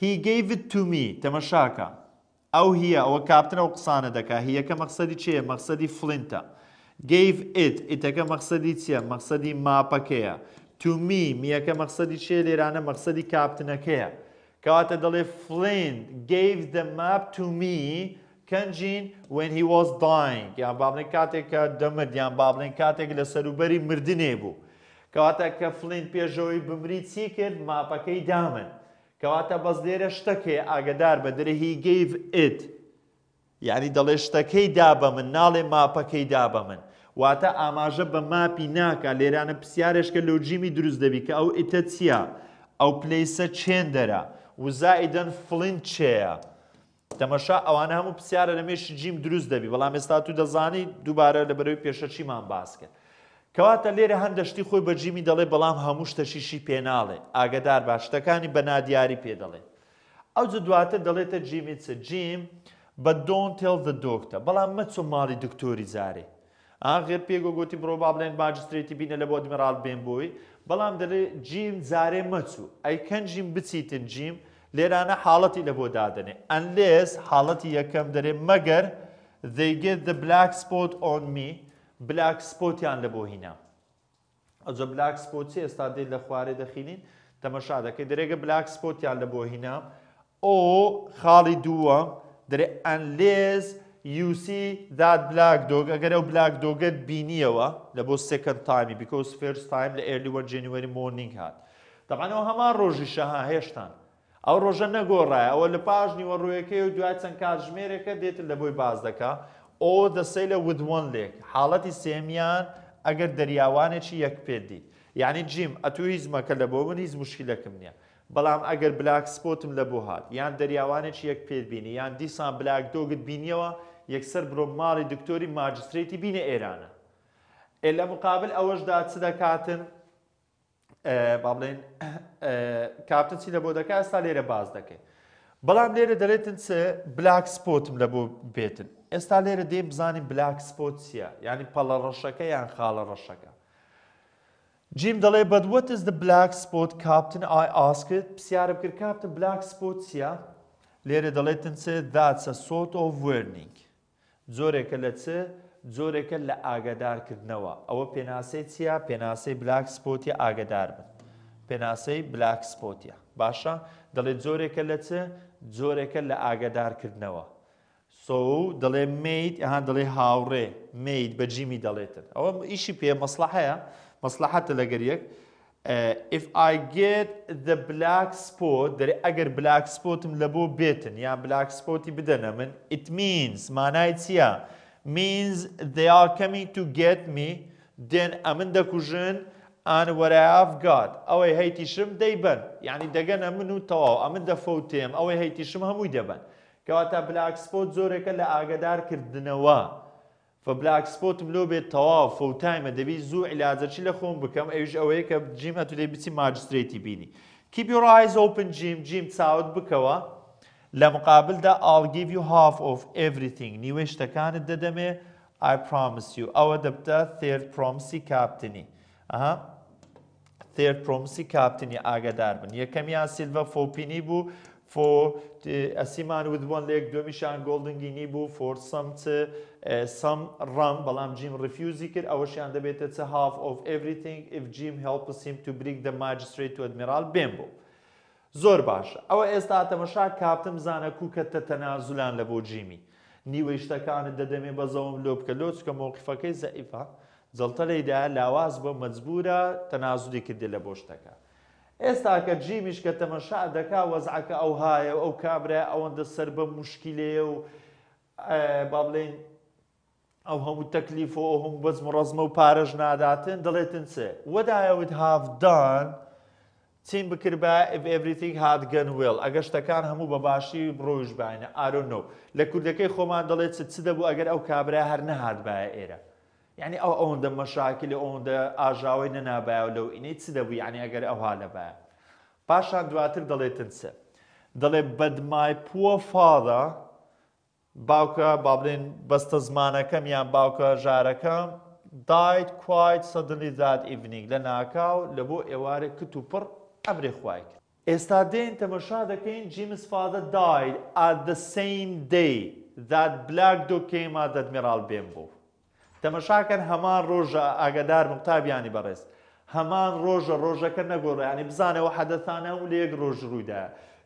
هی گەیت تومی تەمەشاکە ئەو هیە ئەوە کاپتن ئەو قسانە دەکا هیەکە مەقسەدی چیە مەقسەدی فلینتە گەیف ئیت ئیتەکە مەقسەدی چییە مەقسەدی ماپەکەیە تومی میەکە مەقسەدی چێ لێرانە مەقسەدی کاپتنەکەیە کەواتە دەڵێ فلین گەیف دە ماپ تومی کەنجین when he was dying یان بابلێن کاتێک کە دەمرد یان بابلێن کاتێک لە سەروبەری مردنێ بوو. کەواتە کە فلین پێشەوەی بمری چی کرد ماپەکەی دامن کەواتە بەس لێرە شتەکێ ئاگدار بە درێهی گەیڤ ئیت یعنی دەڵێ شتەکەی دا بە من ناڵێ ماپەکەی دا بە من واتە ئاماژە بە ماپی ناکە لێرانە پرسیارشکە لۆجیمی دروست دەبی کە ئەو ئیتە چییە؟ ئەو پلیسە چێندەرە وزائیدەن فلین چێە تەمەشا ئەوانە هەموو پرسیارە لەمێش جیم دروست دەبی بەڵام ئێستا تو دەزانی دووبارە لە بەرەوەی پێشەچیمان باس کرد کەواتە لێرە هەندشتی خۆی بەجیمی دەڵێ بەڵام هەموو شتەشیشی پێناڵێ ئاگدار باشتەکانی بە نادیاری پێ دەڵێ ئەو دواتە دەڵێتە جیمی چ جیم بە دۆن تێڵ دە دۆکتە بەڵام مەچۆ ماڵی دکتۆری زارێ ئاغێر پێگۆ گوتی بڕۆ با بڵێن باجسترێتی بینە لە بۆ دمێرال بێن بۆی بەڵام دەڵێ جیم زارێ مەچوو ئەیکەن ژیم بچیتن جیم لێرانە حاڵەتی لە بۆ دادنێ ئەن لێز حاڵەتی یەکەم دەرێ مەگەر they get the black spot on me بلاکسپۆتیان لە بۆ هینا ئەجە بلاکسپۆتی ئێستا دێت لە خوارێ دەخینین تەمەشا دەکەی درێگە بلاکسپۆتیان لە بۆ هینا ئۆ خاڵی دووە درێ ئەنلێز یوسی داد بلاک دۆگ ئەگەر ئەو بلاک دۆگەت بینیەوە لە بۆ سکەند تایمی بیکۆس فێرس تایم لە ئێلیوە جنیوەری مۆنینگ هات دەبانەوە هەمان ڕۆژی شەها هێشتان ئەو ڕۆژە نەگۆڕایە ئەوە لە پاش نیوە ڕوویەکەی و دوای چەند کاتژمێرەکە دێتن لە بۆی باز دەکات ئۆ دەسەی لە ودوۆن لێک حاڵەتی سێمیان ئەگەر دەریاوانێکی یەک پێدی یعنی جیم ئەتو هیزمەکە لە بۆ من هیچ مشکلەکەم نییە بەڵام ئەگەر بلاکسپۆتم لە بۆ هاات یان دەریاوانێکی یەک پێبینی یان دیسان بلاک دۆگت بینیەوە یەکسەر برۆ ماڵی دکتۆری ماجسترێتی بینە ئێرانە ئێ لە مقابل ئەوەشدا چ دەکاتن با بڵێن کاپتن چی لە بۆ دەکە ئەستا لێرە باز دەکەین بەڵام لێرە دەڵێتن چ بلاک سپۆتم لە بۆ بێتن ئێستا لێرە دێ بزانین بلاک سپۆت چیە ینی پەڵە ڕەشەکە یان خاڵە ڕەشەکە جیم دەڵێ بەدووەت is the black spot captain I asked پرسیارە بکرد کاپتن بلاک سپۆت چیە لێرە دەڵێتن چ داچە سۆت of warning جۆرێکە لە چ جۆرێکە لە ئاگادارکردنەوە ئەوە پێناسەی چیە پێناسەی بلاک سپۆتی ئاگادار بن پێناسەی بلاک سپۆتیە باشە دەڵێت جۆرێکە لە چ جۆرێکە لە ئاگدارکردنەوە سۆ دەڵێ میت ئەهان دەڵێ هاوڕێ میت بە جیمی دەڵێتن ئەوە ئیشی پێ مەسلح هەیە مەسلحەتە لەگەریەک if I get the black spot دەێ ئەگەر بلاک سپۆتم لە بۆ بێتن یان بلاک سپۆتی بدەنە من it means مانای چییە means they are coming to get me دێن ئەمن دەکوژن ئەن وەرەیاف گات ئەوەی هەیتیشم دەیبەن یعنی دەگەنە من و تەواو ئەمن دەفەوتێم ئەوەی هەیتیشم هەمووی دەبن کەواتە بلاکسپۆت زۆرێکە لە ئاگدارکردنەوە فبلاکسپۆت لۆ بێت تەواو فەوتایمە دەبی زوو عیلاجەرچی لە خۆم بکەم ئەوش ئەوەیە کە جیمە تو دەی بچی ماجسترێتی بینی Keep your eyes open جیم جیم چاوت بکەوە لە مقابلدا I'll give you half of everything نیوەی شتەکانت دەدەمێ I promise you ئەوە دەبتە third promise کاپتنی ئەها تێرپۆمسی کاپتنی ئاگدار بن یەکەمیان سیلڤە فۆپینی بوو فۆ ئەسیمان ودبوون لێک دومیشان گۆڵدنگینی بوو فۆرسەم چ سم ڕام بەڵام جیم ریفیوزی کرد ئەوەشیان دەبێتە چە هاف of everything if Jim helps him to break the magistrate to admiral بێن بوو. زۆر باشە ئەوە ئێستا تەمەشا کاپتم زانە کوکەتە تەنازولان لە بۆ جیمی نیوەی شتەکانت دەدەمێ بەزەوم لۆ بکە لۆچکە مۆقیفەکەی زەئیفە زەڵتە لەیدا لاواز بە مەجبورە تەنازودی کردی لە بۆ شتەکە. ئێستا کە جیمیش کە تەمەشا دەکا وەزعکە ئەو هایە ئەو کابرا ئەوەندە سەر بە مشکلێ و با بڵێن ئەو هەموو تەکلیف و هەم بەزم ڕزمە و پارەژ ناداتن دەڵێتن سێ وەدایەوت هافدان چین بکر بە ئەڤریتیک هاتگەن وێڵ ئەگە شتەکان هەموو بە باشی ڕۆژ باینە ئارۆنۆ لە کوردەکەی خۆمان دەڵێت چ دەبوو ئەگەر ئەو کابرا هەر نەهات باە ئێرە یعنی ئەو ئەوەندە مەشاکل ئەوەندە ئاژاوی نەنابایە لەو ئینەی چ دەبووی عنی ئەگەر ئەوها لەبە پاشان دواتر دەڵێتن چە دەڵێ بەدمای پووە فادا باوکە با بڵێن بەستە زمانەکەم یان باوکە ژارەکەم دایت کوایت سەدنی زاد ئیڤنیک لە ناکاو لە بۆ ئێوارە کت و پڕ ئەمری خوای کرد ئێستا دێن تەمەشا دەکەین جیمس فادە دایت at the same day that black دو کێما دەدمیرال بێن بوو تەمەشاکەن هەمان ڕۆژە ئاگدار مقتابیانی بەڕێز هەمان ڕۆژە ڕۆژەکە نەگۆڕ ینی بزانەوە حەدەثانە و لێک ڕۆژ ڕوویدا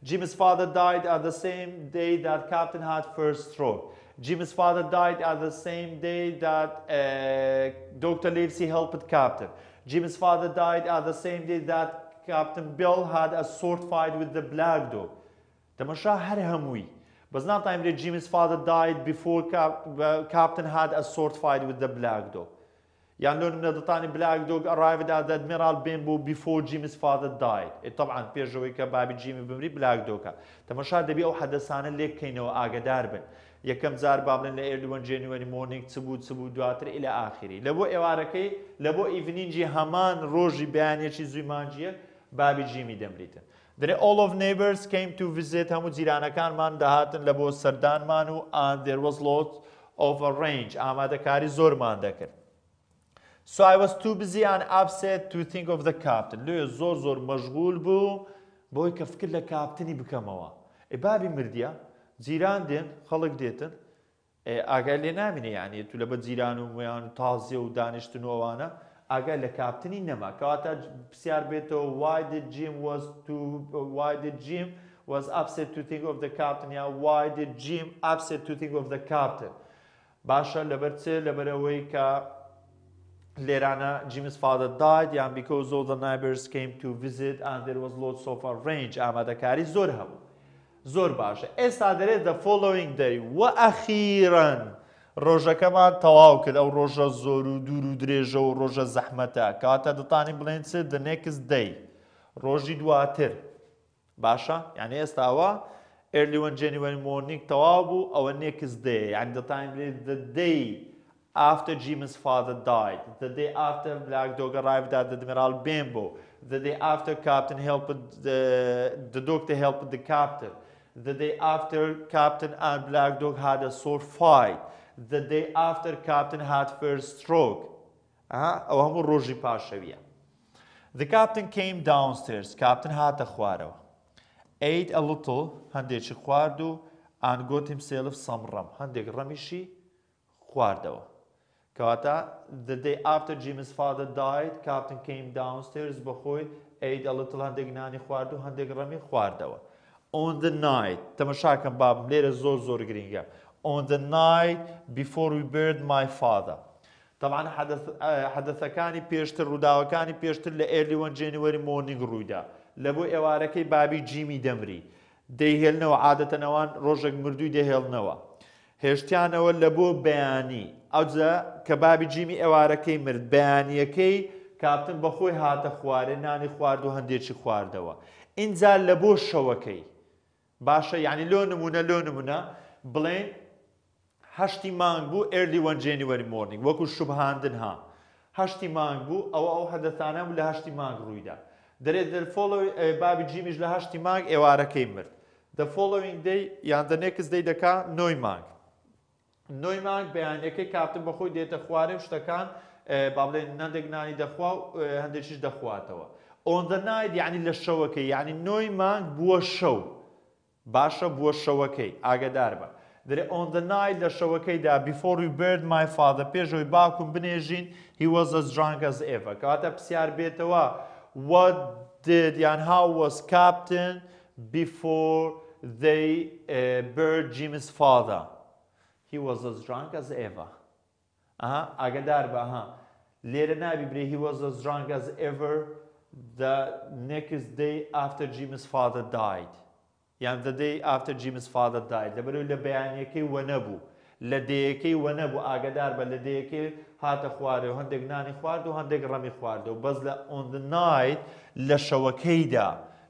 Jim's father died at the same day that Captain had first stroke. Jim's father died at the same day that uh, Dr. Livesey helped Captain. Jim's father died at the same day that Captain Bill had a sword fight with the black dog. تەمەشا هەر هەمووی But it's not time that Jimmy's father died before Cap uh, Captain had a sword fight with the Black Dog. يعني لو من دتاني بلاك دوغ arrived at Admiral Bimbo before Jimmy's father died. طبعا بيرجوي كبابي جيمي بمري بلاك دوكا. تماشا دبي او حدثانه ليك كينو آگادار بن. یەکەم زار بابلن لە ئێردوەن جێنوەری مۆنێک چبوو چبوو دواتر ئیلە ئاخری لە بۆ ئێوارەکەی لە بۆ ئیڤنینجی هەمان ڕۆژی بەیانێکی زویمانجیە بابی جیمی دەمریتن درێ all of neighbors came to visit هەموو جیرانەکانمان داهاتن لە بۆ سەردانمان و and there was lots of a range ئامادەکاری زۆرمان دەکرد So I was too busy and upset to think of the captain لێ زۆر زۆر مەشغول بوو بۆی کە فکر لە کاپتنی بکەمەوە ئێ بابی مردە جیران دێن خەڵک دێتن ئاگەر لێ نامینێ یانێت تو لە بە جیران و میان و تازیە و دانیشتن ئەوانە ئەگەر لە کاپتنی نەما کەواتە پرسیار بێتەوە وای did Jim was to why did Jim was upset to think of the captain Yeah. why did Jim upset to think of the captain باشە لەبەر چێ لەبەرەوەی کە لێرانە Jim's father died یان because all the neighbors came to visit and there was lots of range ئامادەکاری زۆر هەبوو زۆر باشە ئێستا دەرێت the following day وە ئەخیرن ڕۆژەکەمان تەواو کرد ئەو ڕۆژە زۆر و دوور و درێژە و ڕۆژە زەحمەتە کاتە دەتانی بڵێن چ دەنێکس دەی ڕۆژی دواتر باشە یعنی ئێستاوە ئێرلیوەن جێنیوەن مۆرنیک تەواو بوو ئەوە نێکس دێ یعنی دەتانی بڵێت دەدەی after Jimmy's father died, the day after Black Dog arrived at Admiral Bimbo, the day after Captain helped the, the doctor helped the captain, the day after Captain and Black Dog had a sword fight, the day after Captain had first stroke. ئەو هەموو ڕۆژی پاشەویە. The captain came downstairs. Captain هاتە خوارەوە. Ate a little هەندێکی خوارد و and got himself some rum. هەندێک ڕەمیشی خواردەوە. کەواتە the day after Jim's father died, Captain came downstairs بەخۆی ئەید ئەڵتڵ هەندێک نانی خوارد و هەندێک ڕەمی خواردەوە. On the night تەمەشاکەم بابم لێرە زۆر زۆر گرنگە. on the night before we buried my father. طبعا حدثەکانی پێشتر ڕووداوەکانی پێشتر لە ئێرلیوەن جێنیوەری مۆنیگ ڕوویدا لە بۆ ئێوارەکەی بابی جیمی دەمری دەیهێلنەوە عادەتەنەوەوان ڕۆژێک مردووی دەهێڵنەوە هێشتیانەوە لە بۆ بەیانی ئەوجە کە بابی جیمی ئێوارەکەی مرد بەیانیەکەی کاپتن بەخۆی هاتە خوارێ نانی خوارد و هەندێکی خواردەوە اینجا لە بۆ شەوەکەی باشە یعنی لۆ نمونە لۆ نمونە بڵێن هەشتی مانگ بوو ئێردی وەن جێنیوەری مۆرننگ وەکو شوبهاندن ها هەشتی مانگ بوو ئەوە ئەو حەدەتانە لە هەشتی مانگ ڕوویدا دەرێت دەرفۆڵەوەی بابی جیمیش لە هەشتی مانگ ئێوارەکەی مرد دە فۆڵۆینگ دەی یان دەنێکز دەی دەکا نۆی مانگ نۆی مانگ بەیانەکەی کاپتن بەخۆی دێتە خوارێ و شتەکان با بڵێن نەندێکنانی دەخوا و هەندێکیش دەخواتەوە ئۆندە نایت یعنی لە شەوەکەی یعنی نۆی مانگ بووە شەو باشە بووە شەوەکەی ئاگدار بە on the night that Shawakeda, before we buried my father, Pezho i bakun bënejin, he was as drunk as ever. Ka ata betawa, what did and how was captain before they uh, buried Jimmy's father? He was as drunk as ever. Aha, agadarba, aha. he was as drunk as ever the next day after Jimmy's father died. یان the day after Jim's father died لەبەرو لە بەیانەکەی وە نەبوو لە دەیەکەی وە نەبوو ئاگدار بە لە دەیەکەی هاتە خوارێ و هەندێک نانی خوارد و هەندێک ڕەمی خواردە و بەس لە on the night لە شەوەکەیدا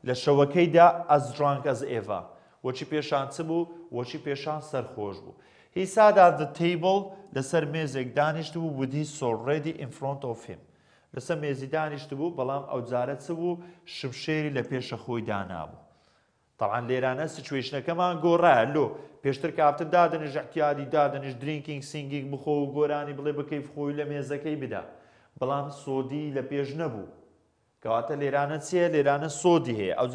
لە شەوەکەیدا as drunk as Eva وەچی پێشان چ بوو وەچی پێشان سەرخۆش بوو He sat at the table لەسەر مێزێک دانیشت بوو ودی سۆڕێدی in front of him لەسەر مێزی دانیشت بوو بەڵام ئەو جارە چ بوو شمشێری لە پێشە خۆی دانابوو تاوان لێرانە سچێشنەکەمان گۆڕایە لۆ پێشتر کاپتن دادنش احتیادی دادنش درینکینگ سنگینگ بخۆ و گۆرانی بڵێ بکەیف خۆی لە مێزەکەی بدا بەڵام سۆدی لە پێش نەبوو کەواتە لێرانە چیە لێرانە سۆدی هەیە ئەو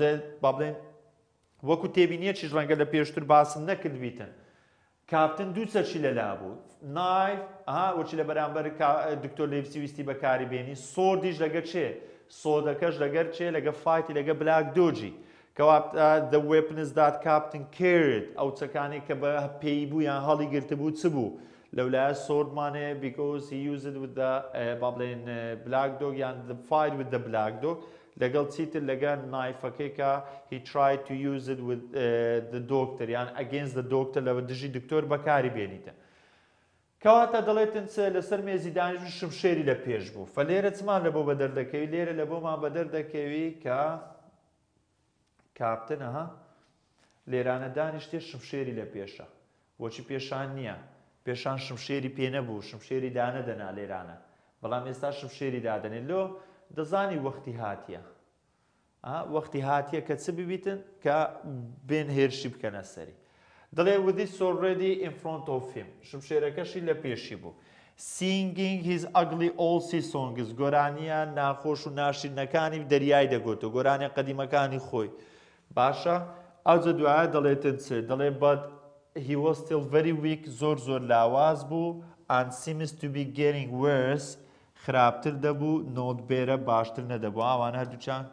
با بڵێن وەکو تێبینیە چیش ڕەنگە لە پێشتر باسم نەکردویتن کاپتن دوو چەرچی لەلا بوو نایف ئاوەچی لە بەرامبەر دکتۆر لێویستی ویستی بەکاری بێنی سۆردیش لەگە چێ سۆدەکەش لەگەر چێ لەگە فاتی لەگە بلاک دۆجی کەواتە دە وێپنزداد کاپتن کرد ئەو چەکانی کە بە پێی بوو یان هەڵی گرتبوو چ بوو لەولایە سۆردمانێ بیکۆسی یوزت ودا بابلێن بلاک دۆگ یان فایر و دە بلاک دۆگ لەگەڵ چیتر لەگەر نایفەکەی کە هی تری تو یوزت دۆکتر یان ئەگەنس دە دۆکتە لەوە دژی دکتۆر بەکاری بێنیتە. کەواتە دەڵێتن لەسەر مێزی دانیژ شمشێری لە پێش بوو فەلێرە چمان لە بۆ بەدەردەکەوی لێرە لە بۆمان بەدەردەکەوی کە کاپتنەها لێرانە دانیشتێ شمشێری لە پێشە بۆچی پێشان نییە پێشان شمشێری پێ نەبوو شمشێری دانە دەنا لێرانە بەڵام ئێستا شمشێری دادنێت لۆ دەزانی وەختی هاتیە وەختی هاتیە کە چ ببیتن کە بێن هێرشی بکەنە سەری دەڵێ ودی سۆڕێدی ئینفرۆنتۆفیم شمشێرەکەشی لە پێشی بوو. سینگینگ هیز ئەگلی ئۆسی سۆنگز گۆرانیان ناخۆش و ناشرینەکانی دەریای دەگوتو گۆرانە قەدیمەکانی خۆی. باشە ئەوجە دوایە دەڵێتن چ دەڵێ بەد he was still very weak زۆر زۆر لاواز بوو and seems to be getting worse خراپتر دەبوو نۆتبێرە باشتر نەدەبوو ئەوانە هەردووچان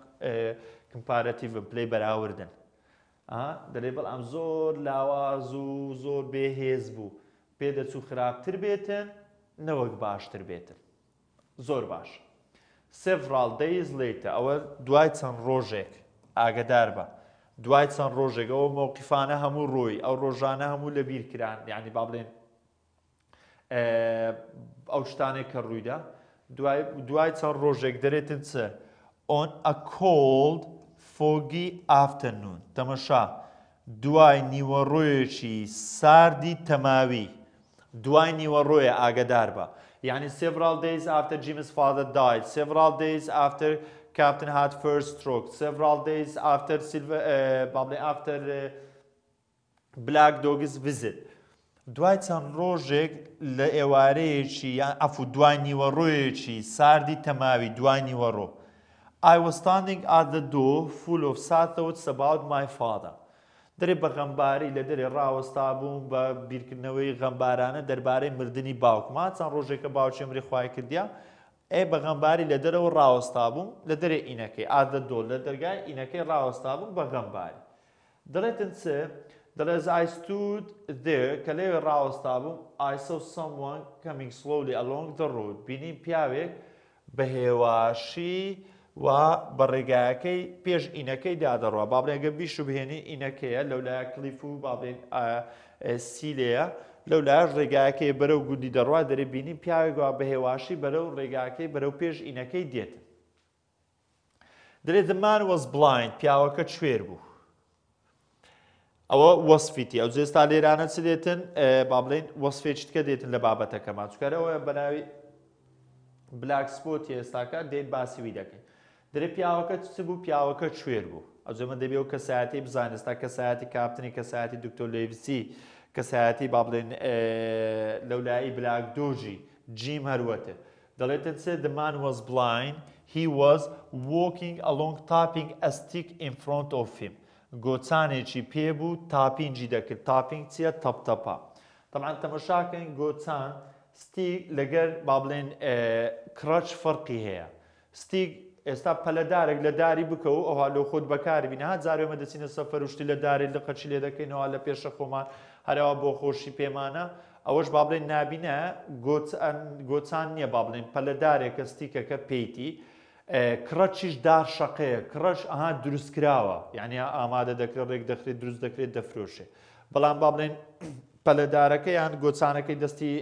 کمپارەتیڤ پلی بەراوردن دەڵێ بەڵ ئەم زۆر لاواز و زۆر بێهێز بوو پێدەچوو خراپتر بێتن نەوەک باشتر بێتن زۆر باش several days later ئەوە دوای چەند ڕۆژێک ئاگدار بە دوای چەند ڕۆژێکەوە مۆقیفانە هەموو ڕووی ئەو ڕۆژانە هەموو لە بیرکران یعنی با بڵێن ئەو شتانێک کە ڕوویدا دوای چەند ڕۆژێک دەرێتن چە on a cold foggy afternoon تەمەشا دوای نیوەڕۆیەکی ساردی تەماوی دوای نیوەڕۆیە ئاگدار بە یعنی several days after Jim's father died several days after captain had first stroke several days after silver uh, eh, probably after uh, black dog's visit دوای چەند ڕۆژێک لە ئێوارەیەکی یان ئەفو دوانیوە ڕۆیەکی ساردی تەماوی دوانیوە ڕۆ. I was standing at the door full of sad thoughts about my father. دەرێ بە غەمباری لە دەرێ ڕاوەستا بووم بە بیرکردنەوەی غەمبارانە دەربارەی مردنی باوکما چەند ڕۆژێکە باوچێمری خوای کردیا ئێ بەغەمباری لە دەرەوە ڕاوەستا بووم لە دەرێ ئینەکەی ئادە دۆل لە دەرگای ئینەکەی ڕاوەستا بووم بەغەمباری دەڵێتن چ دەڵێز I stood there کە لێوێ ڕاوەستا بووم I saw someone coming slowly along the road بینیم پیاوێک بە هێواشی و بە ڕێگایەکەی پێش ئینەکەی دادەڕوە بابلێگە بیش و بهێنی ئینەکەیە لەولای کلیف و بابێن سیلەیە لەو لاش ڕێگاکەی بەرەو گوندی دەڕوا دەرەبینی پیاوێکوا بە هێواشی بەرەو ڕێگاکەی بەرەو پێش ئینەکەی دێت. درێ دمان وەز بڵین پیاوەکە کوێر بوو. ئەوە وەسفیتی ئەو جێستا لێرانە چ دێتن با بڵین وەسفێچتکە دێتن لە بابەتەکەمان چکارەوە بەناوی بلاکسپۆتی ئێستاکە دێت باسیوی دەکەین. درێ پیاوەکە چ بوو پیاوەکە کوێر بوو. ئەوجەمە دەبێ و کەسایەتی بزانستا کەسایەتی کاپتنی کەسایەتی دکتۆر لێویسی. کەسایەتی با بڵێن لەولایی بلاک دۆژی جیم هەروەتە دەڵێتن سێ دمان was blind he was walking along tapping a stick in front of him گۆچانێکی پێبوو تاپینجی دەکرد تاپینگ چییە تەپتەپا تەمان تەمەشاکەین گۆچان ستیک لەگەر با بڵێن کڕچ فەرقی هەیە ستیک ئێستا پەلەدارێک لە داری بکەو ئەوها لۆ خۆت بەکاربیین هات زارێمە دەچینە سەفەر وشتی لە دارێت لە قەچی لێ دەکەینەوە لە پێشە خۆمان هەرەوە بۆ خۆشی پێمانە ئەوەش با بڵێن نبینە گۆچان نییە با بڵێن پەلەدارێکە ستیکەکە پێیتی کڕەچیش دار شەقەیە کڕەش ئەها دروستکراوە یعنی ئامادە دەکرێت ڕێک دەکرێت دروست دەکرێت دەفرۆشێ بەڵام با بڵێن پەلەدارەکە یان گۆچانەکەی دەستی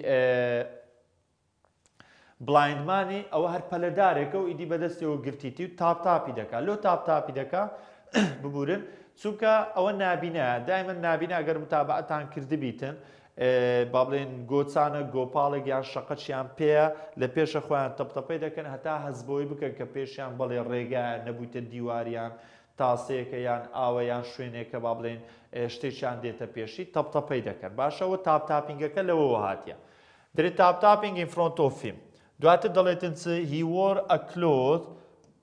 بلایندمانی ئەوە هەر پەلەدارێکە و ئیدی بەدەستەوە گرتیتی و تاپ تاپی دەکا لۆ تاپ تاپی دەکا ببورن چونکە ئەوە نابینە دایمە نابینە ئەگەر متابعەتان کردبیتن با بڵێن گۆچانە گۆپاڵێک یان شەقەتیان پێە لە پێشە خۆیان تەپتەپی دەکەن هەتا هەزبەوەی بکەن کە پێشیان بڵێ ڕێگایە نەبووتە دیواریان تاسەیەەکە یان ئاوە یان شوێنێکە با بڵێن شتێکیان دێتە پێشی تەپتەپی دەکەن باشەوە تاپتاپینگەکە لەوەوە هاتیە درێت تاپتاپینگ ئینفرۆنتۆفیم دواتر دەڵێتن چ هیوەر ئەکلۆت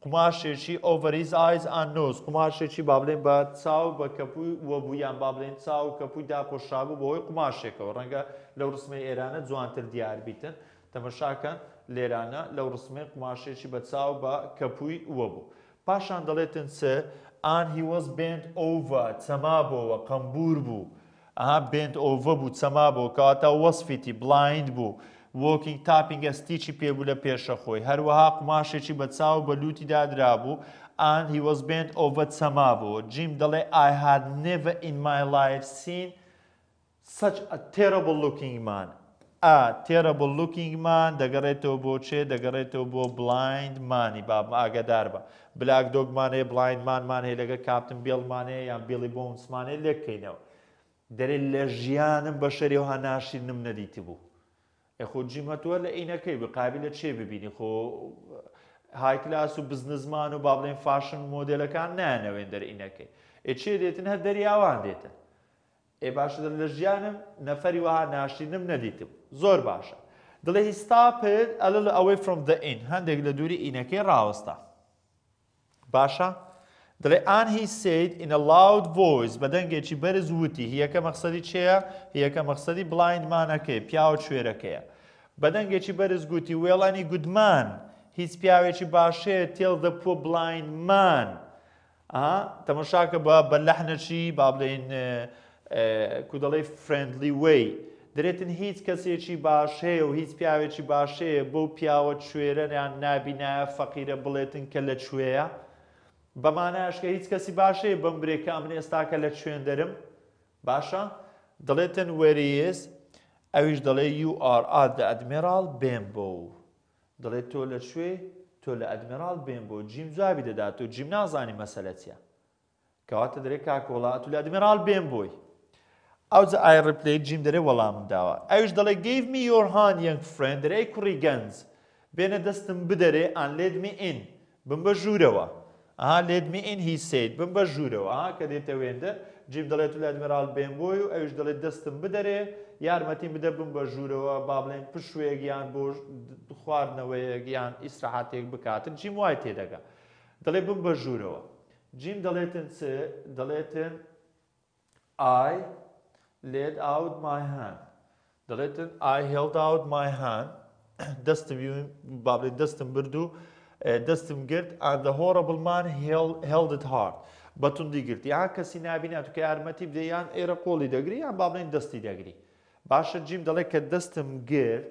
قماشێکی ئۆڤریز ئایز ئان نۆز قماشێکی با بڵێن بە چاو بە کەپوی وەبوویان با بڵێن چاو کەپوی داپۆشابوو بۆهی قماشێکەوە ڕەنگە لەو ڕسمی ئێرانە جوانتر دیار بیتن تەمەشاکەن لێرانە لەو ڕسمی قماشێکی بە چاو بە کەپوی وەبوو. پاشان دەڵێتن سێ ئان هیوەز بند ئۆڤە چەما بۆەوە قەمبور بوو ئەها بند ئۆڤە بوو چەما بۆ کەواتە وەسفیتی بلایند بوو. وۆکینگ تاپینگ ئەستیچی پێبوو لە پێشە خۆی هەروەها قماشێکی بە چاو بە لوتی دادرابوو ئان هی وەز بێنند ئۆڤە سەما بوو جیم دەڵێ I had never in my life seen such a terrible looking man تێرەبل لوکینگمان دەگەڕێتەوە بۆ چێ دەگەڕێتەوە بۆ بلایندمانی باب ئاگدار بە بلاک دۆگمانەیە بلایندمانمان هەیە لەگە کاپتن بێڵمانەیە یان بێڵی بۆنسمانەیە لێککەینەوە دەرێت لە ژیانم بە شەریەوە هاناشی نم نەدیتی بوو یخۆ جیمەتووە لە عینەکەی بقابل لە چێ ببینی خۆ هایکلاس و بزنزمان و با بڵێن فاشن مۆدلەکان نانەوێن دەر عینەکەی ئێچێ دێتن هەر دەریاوان دێتن ئێ باشە لە ژیانم نەفەری وها ناشتینم نەدیتم زۆر باشە دڵێ هیستاپت ئەلە لە ئەوەی فرۆم دە ئین هەندێک لە دووری ئینەکەی ڕاوەستا باشە؟ دەڵێ ئان هی سید ئین لاود ڤۆیس بە دەنگێکی بەرز وتی هیەکە مەقسەدی چەیە هیەکە مەقسەدی بلایندمانەکەی پیاوە کوێرەکەیە بە دەنگێکی بەرز گوتی وێڵانی گودمان هیچ پیاوێکی باشەیە تێڵ دەپۆ بلایندمان تەمەشاکە بە بە لەحنەچی با بڵێن کودەڵی فرندلی وی درێتن هیچ کەسێکی باشەیە و هیچ پیاوێکی باشەیە بەو پیاوە کوێرەیان نابینایە فەقیرە بڵێتن کە لە کوێیە بەمانایشکە هیچ کەسی باشەیە بم برێکە ئەمن ئێستاکە لە شوێندەرم باشە دەڵێتن وەریس ئەویش دەڵێ URA دە ئەدمێرال بێم بۆ دەڵێت تۆ لە شوێ تۆ لە ئەدمێرال بێن بۆ جیم جوابی دەدات و جیم نازانی مەسەلە چیە کەواتە دەرێ کاکۆڵات و لە ئەدمێرال بێن بۆی ئەو ئایڕپلی جیم دەرێ وەڵامم داوە ئەوش دەڵێ گەیمی یۆرهان یەنگ فرێندرێ کوڕی گەنج بێنە دەستم بدەرێ ئان لێدمی ئین بم بە ژوورەوە ئا لێدمی ئین هی سید بم بە ژوورەوە ئا کە دێتە وێندە جیب دەڵێت و لەدمێرال بێن بۆی و ئەوش دەڵێت دەستم بدەرێ یارمەتیم بدە بم بە ژوورەوە با بڵێن پشوەیەکیان بۆ خواردنەوەیەکیان ئیسراحاتێک بکاتن جیم وای تێدەگا دەڵێ بم بە ژوورەوە جیم دەڵێتن چ دەڵێتن ئای لێت ئاوت مایهان دەڵێتن ئای هێڵدا ئاوت مایهان دەستم بابلێ دەستم برد و دەستم گرت ئەدە هۆرە بڵمان هێڵدت هارد بەتوندی گرت یان کەسی نبینا توکە یارمەتی بدەیان ئێرە قۆڵی دەگری یان بابلین دەستی دەگری باشە جیم دەڵێ کە دەستم گرت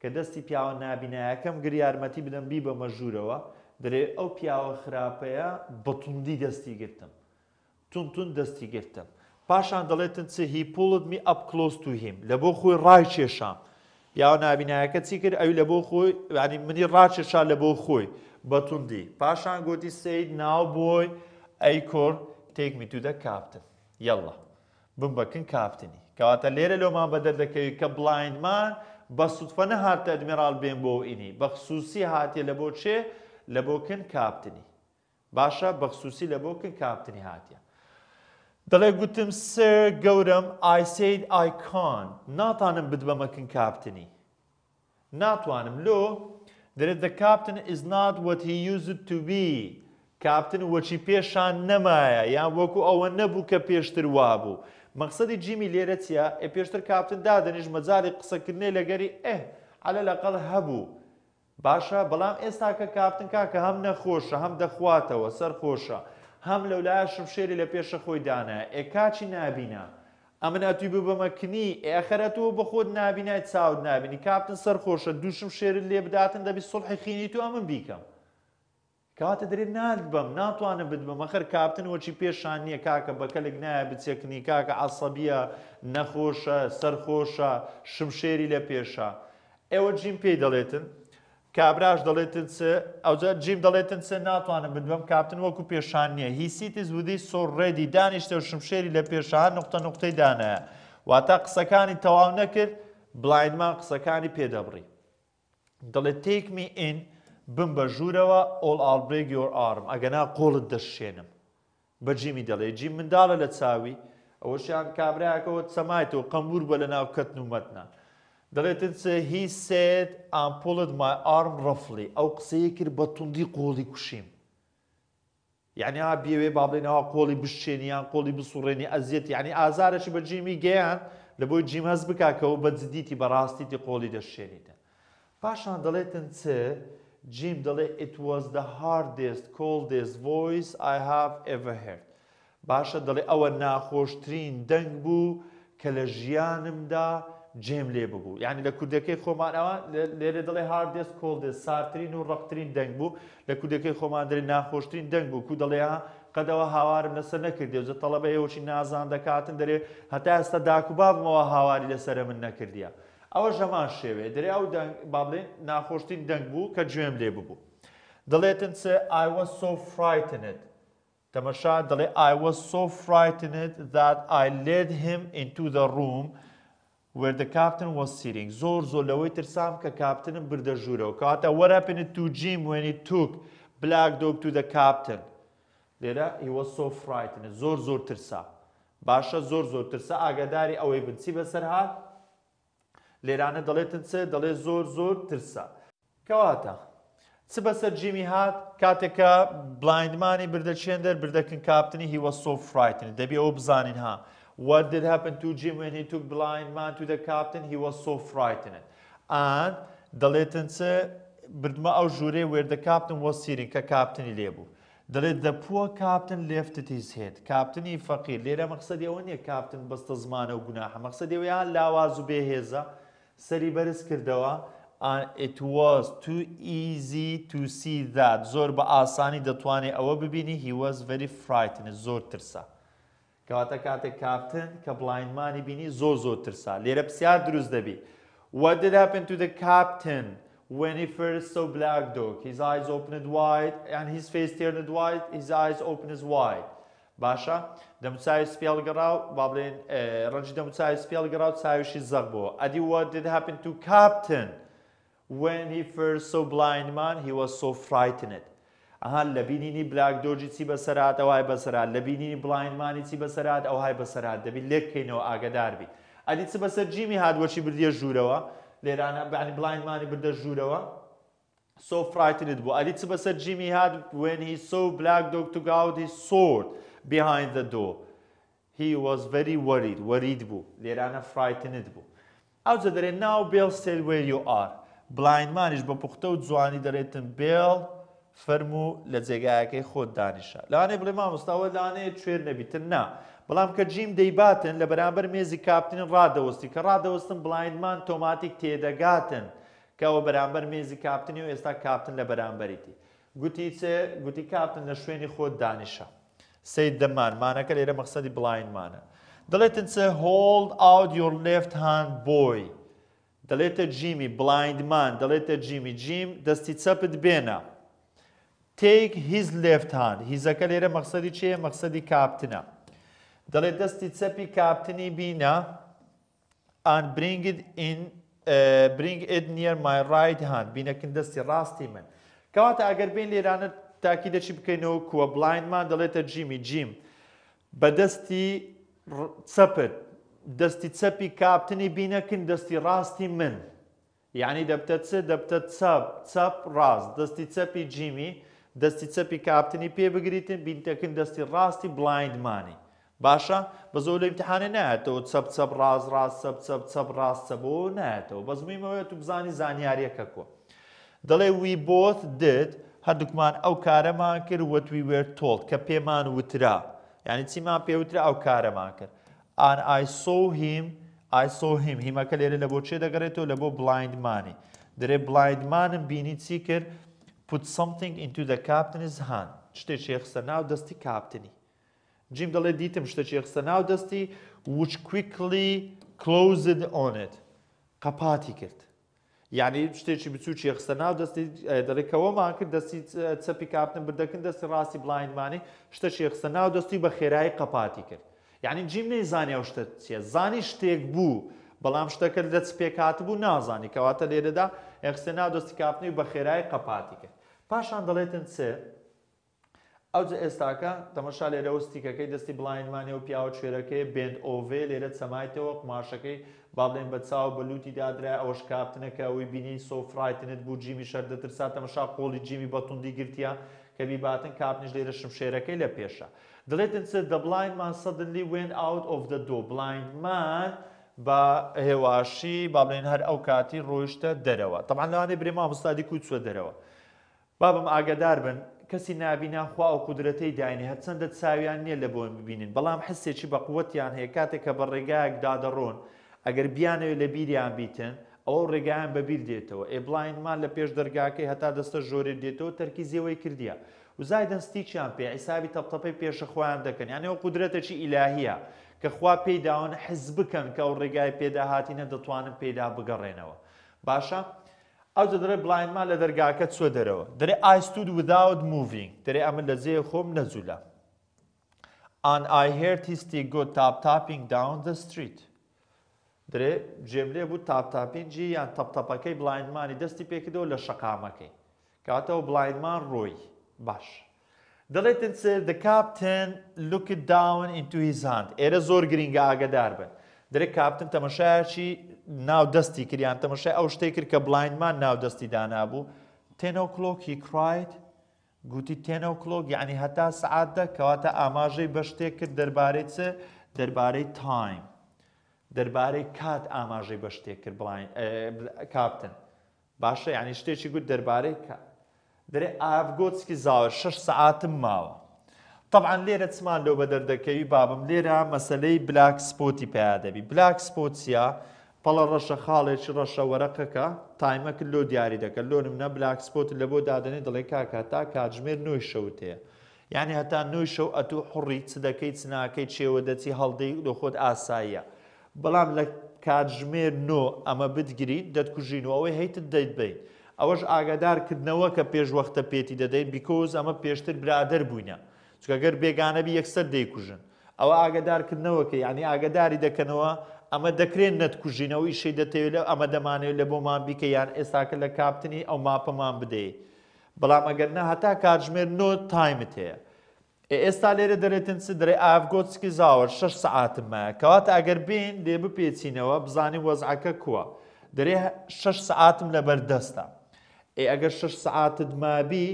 کە دەستی پیاوە نبینایەکەم گر یارمەتی بدەم بی بە مەژورەوە دەرێ ئەو پیاوە خراپەیە بەتوندی دەستی گرتم تونتون دەستی گرتم پاشان دەڵێتن چ هی پوڵت می ئەپ کلۆز تو هیم لە بۆ خۆی ڕای چێشام یاوە نبینایەکە چی کرد ئەوی لە بۆ خۆی ینی منی ڕاکێشا لە بۆ خۆی بەتوندی پاشان گوتی سید ناو بۆی ئەی کۆر تێکمیتودە کاپتن یەڵە بمبەکن کاپتنی کەواتە لێرە لۆمان بەدەر دەکەوی کە بڵایندمان بە سوودفە نەهاتە ئەدمیرال بێن بۆ ئینی بەخصوسی هاتیە لە بۆ چێ لە بۆکن کاپتنی باشە بەخصوسی لە بۆکن کاپتنی هاتیە دەڵێ گوتم سر گەورم ئایسید ئایکۆن ناتانم بدبەمەکن کاپتنی ناتوانم لۆ That the captain is not what he used to be. کاپتن وەچی پێشان نەمایە یان وەکو ئەوە نەبوو کە پێشتر وابوو. مەقصدی جیمی لێرە چیە؟ ئە پێشتر کاپتن دادنیش مەجای قسەکردنی لەگەری ئە علە لەقەڵ هەبوو. باشە بەڵام ئێستا کە کاپتن کاکە هەم نەخۆشە هەم دەخواتەوە سەر خۆشە. هەم لەولایە شمشێری لە پێشە خۆی دانە ئێکاچی نابینە. ئەمن ئەتوی ببەمەکنی ئەخەرەتەوە بە خۆت نبینای چاود نبینی کاپتن سەرخۆشە دووشم شێرت لێ بداتن دەبی سڵحی خینی تو ئەمن بیکەم. کاتە دەرێت نات بەم ناتوانم بدبم مەخەر کاپتن وەچی پێشان نییە کاکە بەکەلێک نایە بچێکنی کاکە ئاسەبیە نەخۆشە سەرخۆشە شمشێری لە پێشە. ئێوە جیم پێی دەڵێتن کابراش دەڵێتن ئەوجە جیم دەڵێتن سێ ناتوانم بدبم کاپتن وەکو پێشان نییە هیسیتی زودی سۆڕێدی دانیشتە و شمشێری لە پێشان نقطە نقطەی دانایە واتە قسەکانی تەواو نەکرد بلایندمان قسەکانی پێدەبڕی دەڵێت تێکمی ئین بم بە ژوورەوە ئۆل ئالبرێک یۆر ئارم ئەگەنا قۆڵت دەشێنم بە جیمی دەڵێ جی منداڵە لە چاوی ئەوەشیان کابراایەکەەوە سەمایت و قەمور بە لە ناو کەتن و مەتنان دەڵێتت هی سێت ئامپۆلت مای ئارم ڕفلی ئەو قسەیە کرد بە توندی قۆڵی کوشیم یعنی ها بێوێ با بڵێنەوە قۆڵی بشێنیان قۆڵی بسوڕێنی ئەزیەت ینی ئازارەشی بە جیمی گەیان لە بۆی جیم هەز بکاکەەوە بە جدیتی بەڕاستیتی قۆڵی دەشێنیتە پاشان دەڵێتن چ جیم دەڵێ it was the hardest coldest voice I have ever heard باشە دەڵێ ئەوە ناخۆشترین دەنگ بوو کە لە ژیانمدا جێم لێ ببوو یعنی لە کوردەکەی خۆمان ئەوە لێرە دەڵێ هاردێس کۆڵدێ سارترین و ڕقترین دەنگ بوو لە کوردەکەی خۆماندرری ناخۆشترین دەنگ بوو کو دەڵێ قەدەوە هاوارم لەسەر نەکردی وزە تەڵەبە ئێوەشی نازان دەکاتن دەرێ هەتا ئێستا داکوبابمەوە هاواری لەسرە من نەکردیە ئەوە ژەمان شێوێ دەرێ ئەو باڵێن ناخۆشتین دەنگ بوو کە گوێم لێ ببوو دەڵێتن چ ئایوە سۆ فرایتنت تەمەشا دەڵێ ئایوە سۆ فرایتنت that I led him into the room where the captain was sitting زۆر زۆر لەوەی ترسام کە کاپتنم بردە ژوورەوە کاتە وەرەپێنێت تو جیم وێنی توک بلاک دۆک تو دە کاپتن لێرە ئیوە سۆ فرایتن زۆر زۆر ترسا باشە زۆر زۆر ترسا ئاگاداری ئەوەی بنچی بەسەر هاات لێرانە دەڵێتن چ دەڵێ زۆر زۆر ترسا کەواتە چ بەسەر جیمی هات کاتێکە بلایندمانی بردە چێندەر بردەکن کاپتنی هیوە سۆ فرایتن دەبێ ئەو بزانین ها. What did happen to Jim when he took blind man to the captain? He was so frightened. And the lieutenant said, "But my Aujure, where the captain was sitting, ka captain Ilebu. The the poor captain lifted his head. Captain Ifaqir, Lira Maksadi Onya captain Bastazmana Gunaha. Maksadi wea lawa zubeheza, Saribaris Kirdawa. And it was too easy to see that. Zorba Asani, the Twani Awabibini, he was very frightened. Zortirsa. کەواتە کاتێک کاپتن کە بڵایندمانی بینی زۆ زۆر ترسا لێرە پرسیار دروست دەبی What did happen to the captain when he first saw Black Dog? His eyes opened wide and his face turned white. his eyes opened wide. باشە دەموچوی سپیالگەڕا و با بڵێن ڕەنجی دەموچوی سپیالگەڕا و چاویشی زەق بووە. what did happen to captain when he first saw blind man he was so frightened. ئەهان لە بینینی بلاک دۆجی چی بەسەرات ئەوهای بەسەرات لە بینینی بڵایندمانی چی بەسەرات ئەوهای بەسەرات دەبیت لێککەینەوە ئاگداربی ئەدی چ بەسەر جیمی هادوەشی بردە ژوورەوە لێرانە بەعنی بڵایندمانی بردە ژوورەوە سۆ فرایتنت بوو ئەدی چ بەسەر جیمی هاد وێنی سۆ بلاک دۆکتتوگاودی سۆرد بهاین دە دۆ هی وەزڤری وەرید وەرید بوو لێرانە فرایتنت بوو ئەو جە دەرێن ناو بێڵ سێل وێریۆ ئار بلایندمانیش بە پوختە و جوانی دەرێتن بێڵ فەرمو لە جێگایەکەی خۆت دانیشە لاانێ بڵێ مامۆستاوە لاانەیە کوێر نەبیتن نا بەڵام کە جیم دەیباتن لە بەرامبەر مێزی کاپتن ڕادەوەستی کە ڕادەوەستن بڵایندمان تۆماتیک تێدەگاتن کەەوە بەرامبەر مێزی کاپتنی و ئێستا کاپتن لە بەرامبەریتی گوتی چێ گوتی کاپتن لە شوێنی خۆت دانیشە سید دەمان مانەکە لێرە مەقسەدی بڵایندمانە دەڵێتن چە هۆڵ ئاودیۆر لفت هاان بۆی دەڵێتە جیمی بڵایندمان دەڵێتە جیمی جیم دەستی چەپت بێنە. تێک هیز لێفتان هیزەکە لێرە مەقصدی چیە مەقصدی کاپتنە دەڵێ دەستی چەپی کاپتنی بینە ئان برنگت ئین برنگ ئد نیەر مای ڕایت هاان بینەکن دەستی ڕاستی من کەواتە ئەگەر بین لێرانە تاکی دەچی بکەینەوە کووە بلایندمان دەڵێتە جیمی جیم بە دەستی چەپت دەستی چەپی کاپتنی بینەکن دەستی ڕاستی من یعنی دەبتە چ دەبتە چەپ چەپ ڕاست دەستی چەپی جیمی دەستی چەپی کاپتنی پێ بگریتن بینتەکن دەستی ڕاستی بلایندمانی باشە بە زۆر لە امتحانە نایەتەوە چەپ چەپ ڕاز ڕاست چەپ چەپ چەپ ڕاستەبەوە نایەتەوە بەزمیمەوەێت و بزانی زانیاریەکە کۆ دەڵێ وی بۆت دت هەردووکمان ئەو کارەمان کرد وەتوی وێر تۆڵ کە پێمان وترا یعنی چیمان پێوترا ئەو کارەمان کرد ئان ئایسۆهیم ئایسۆهیم هیمەکە لێرە لە بۆ چێ دەگەڕێتەوە لە بۆ بلایندمانی درێ بلایندمانم بینی چی کرد put something into the captain's hand شتێکی خستە ناو دەستی کاپتنی جیم دەڵێ دیتم شتێکی خستە ناو دەستی which quickly closed on it قەپاتی کرد یعنی شتێکی بچوکی خستە ناو دەستی دەڵێکەوەمان کرد دەستی چەپی کاپتن بردەکن دەستی ڕاستی بلایندمانی شتەشی خستە ناو دەستی بە خێرایی قەپاتی کرد یعنی جیم نەیزانانی ئەو شتە چیە زانی شتێک بوو بەڵام شتەکە لە چپێکات بوو نازانی کەواتە لێرەدا ئەخستە ناو دەستی کاپنی بە خێرای قەپاتی کرد پاشان دەڵێتن سێ ئەو ئێستاکە تەمەشا لێرە وستیکەکەی دەستی بڵینمانێ و پیاوە کوێرەکەی بند ئۆڤێ لێرە چەمایتەوە قماشەکەی با بڵێن بە چاو بەلوتی دادرای ئەوەش کاپتنەکە ئەوی بینی سۆفرایتنت بوو جیمی شەر دەترسا تەمەشا قۆڵی جیمی بەتوندی گرتیا کەوی باتن کاپنیش لێرە شمشێرەکەی لە پێشە دڵێتن چ دە بڵینمان سەدنلی وێن ئاوت ئۆف دە دۆ بڵینمان. بە هێواشی با بڵێن هەر ئەو کاتی ڕۆیشتە دەرەوە تەمان لەوانێ برێما مستادی کوچوە دەرەوە بابم ئاگدار بن کەسی نبینا خوا و قدرەتەی داینێ هە چەندە چاویان نییە لە بۆن ببینن بەڵام حسێکی بە قووەتیان هەیە کاتێک کە بە ڕێگایەک دادەڕۆن ئەگەر بیانەوێت لە بیریان بیتن ئەو ڕێگایان بەبیر دێتەوە ئێبلایندمان لە پێش دەرگاکەی هەتا دەستە ژۆرە دێتەوە تەرکی زیەوەی کردیە وزای دەستی چیان پێ عیسابی تەپتەپی پێشە خۆیان دەکەن یانەوە قدرەتەکی ئیلاهیە کە خوا پێیداون حز بکەن کە ئەو ڕێگای پێداهاتینە دەتوانن پێدا بگەڕێنەوە باشە؟ ئەو دەدرێت بڵایما لە دەرگاکە چوە دەرەوە دەرێ ئایستود وداوت موڤینگ دەرێ ئەمە لە زێ خۆم نەزوولە. ئان ئایهێرتیستی گۆ تاپتاپینگ داون دە ستریت. درێ جێملێ بوو تاپتاپینجی یان تەپتەپەکەی بڵایندمانی دەستی پێکردەوە لە شقامەکەی کاتەوە بڵایندمان ڕۆی باش. دەڵێت تنسێ دە کاپتن لوکت داون ئینتویزاند ئێرە زۆر گرینگە ئاگدار بن. درێ کاپتن تەمەشایەکی ناودەستی کریان تەمەشای ئەو شتێک کرد کە بلایندمان ناودەستی دانابوو تێنۆکلۆکی کرایت گوتی تێنۆکلۆگ یعنی هەتا سعاتدە کەواتە ئاماژەی بە شتێک کرد دەربارەی چ دەربارەی تایم دەربارەی کات ئاماژەی بە شتێک کرد کاپتن باشە یعنی شتێکی گوت دەربارەی کات دەرێ ئاڤگۆچکی زاوە شش سعاتم ماوە طبعاً لێرە چمان لەو بە دەردەکەوی بابم لێرە مەسلەی بلاک سپۆتی پیادەبی بلاک سپۆتسیا پەڵە ڕەشە خاڵێکی ڕەشە وەرەقەکە تایمەکرد لۆ دیاری دەکە لۆنم نە بلاکسپۆت لە بۆ دادنێ دەڵێ کاکە تا کاتژمێر نوۆی شەوتەیە. یعنی هەتا نوۆی شەو ئەتو حڕی چ دەکەی چناکەی چێوە دەچی هەڵدەی لە خۆت ئاساییە. بەڵام لە کاتژمێر نۆ ئەمە بتگریت دەتکوژین و ئەوەی هەیتت دەیت بیت. ئەوەش ئاگادارکردنەوە کە پێشوەختە پێتی دەدەین بیکۆز ئەمە پێشتر برادر بووینە. چکەگەر بێگانەبی یەکسەر دەیکوژن. ئەوە ئاگادارکردنەوە کە یعنی ئاگداری دەکەنەوە ئەمە دەکرێن نەتکوژینەوەی شەی دەتەوێت لە ئەمە دەمانێت لە بۆمان بیکە یان ئێستاکە لە کاپتنی ئەو ماپەمان بدەی بەڵام ئەگەرنا هەتا کاتژمێر نۆ تایمت هەیە ئێستا لێرە دەرێتن چ درێ ئافگۆچکی زاوە 6 سعاتمە کەواتە ئەگەر بین لێ بپێچینەوە بزانی وەزعەکە کووە دەرێ 6 سعاتم لە بەردەستە ئێ ئەگەر 6 سعاتت مابی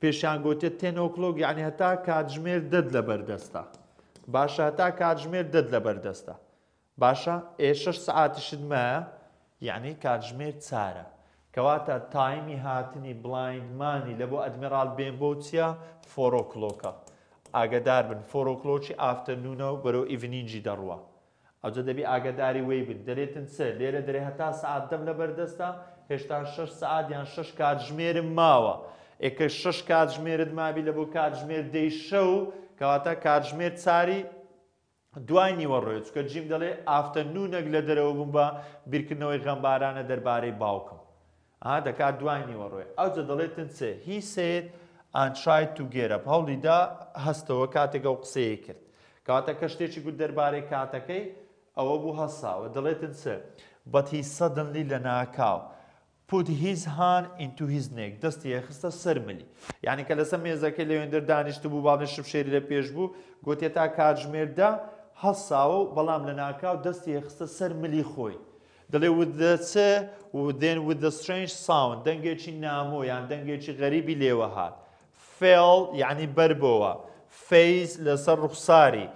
پێشیان گوتێت تێنۆکلۆگ یعنی هەتا کاتژمێر دەد لە بەردەستە باشە هەتا کاتژمێر دەد لە بەردەستە باشە ئێشش سعاتشتمە یعنی کاتژمێر چارە کەواتە تایمی هاتنی بلایندمانی لە بۆ ئەدمیرال بێن بۆ چیە فۆرۆکلۆکە ئاگدار بن فۆرۆکلۆکی ئافتەرنونە و بەرەو ئیڤنینجی دەڕوە ئەوجە دەبی ئاگداری وی بن دەرێتن سێ لێرە دەرێ هەتا سعات دەم لە بەردەستە هێشتا 6 سعاتیان شش کاتژمێرم ماوە ئێکە شش کاتژمێرت مابی لە بۆ کاتژمێر دەی شەو کەواتە کاتژمێر چاری دوای نیوەڕۆیە چکە جیم دەڵێ ئافتە نوونەک لە دەرەوە بووم بە بیرکردنەوەی غەمبارانە دەربارەی باوکم ئا دەکات دوای نیوەڕۆی ئەوجە دەڵێتن چێ هی سێت ئانشای توگێرە پاڵیدا هەستەوە کاتێکە و قسەیە کرد کاتە کە شتێکی گوت دەربارەی کاتەکەی ئەوە بوو هەساوە دەڵێتن چێ بەتی سەدنلی لە ناکاو. put his hand into his neck دەستی هەخستە سەرمەلی یعنی کە لەسەر مێزەکەی لەوێندر دانیشت بوو باڵێ شبشێری لە پێش بوو گوتێ تا کاتژمێردا هەساوە بەڵام لە ناکاو دەستی خستە سەر ملی خۆی دەڵێ ودەچێ دێن ودەسترنج ساون دەنگێکی نامۆ یان دەنگێکی غەریبی لێوە هاات فێڵ یعنی بربەوە فەیز لەسەر ڕوخساری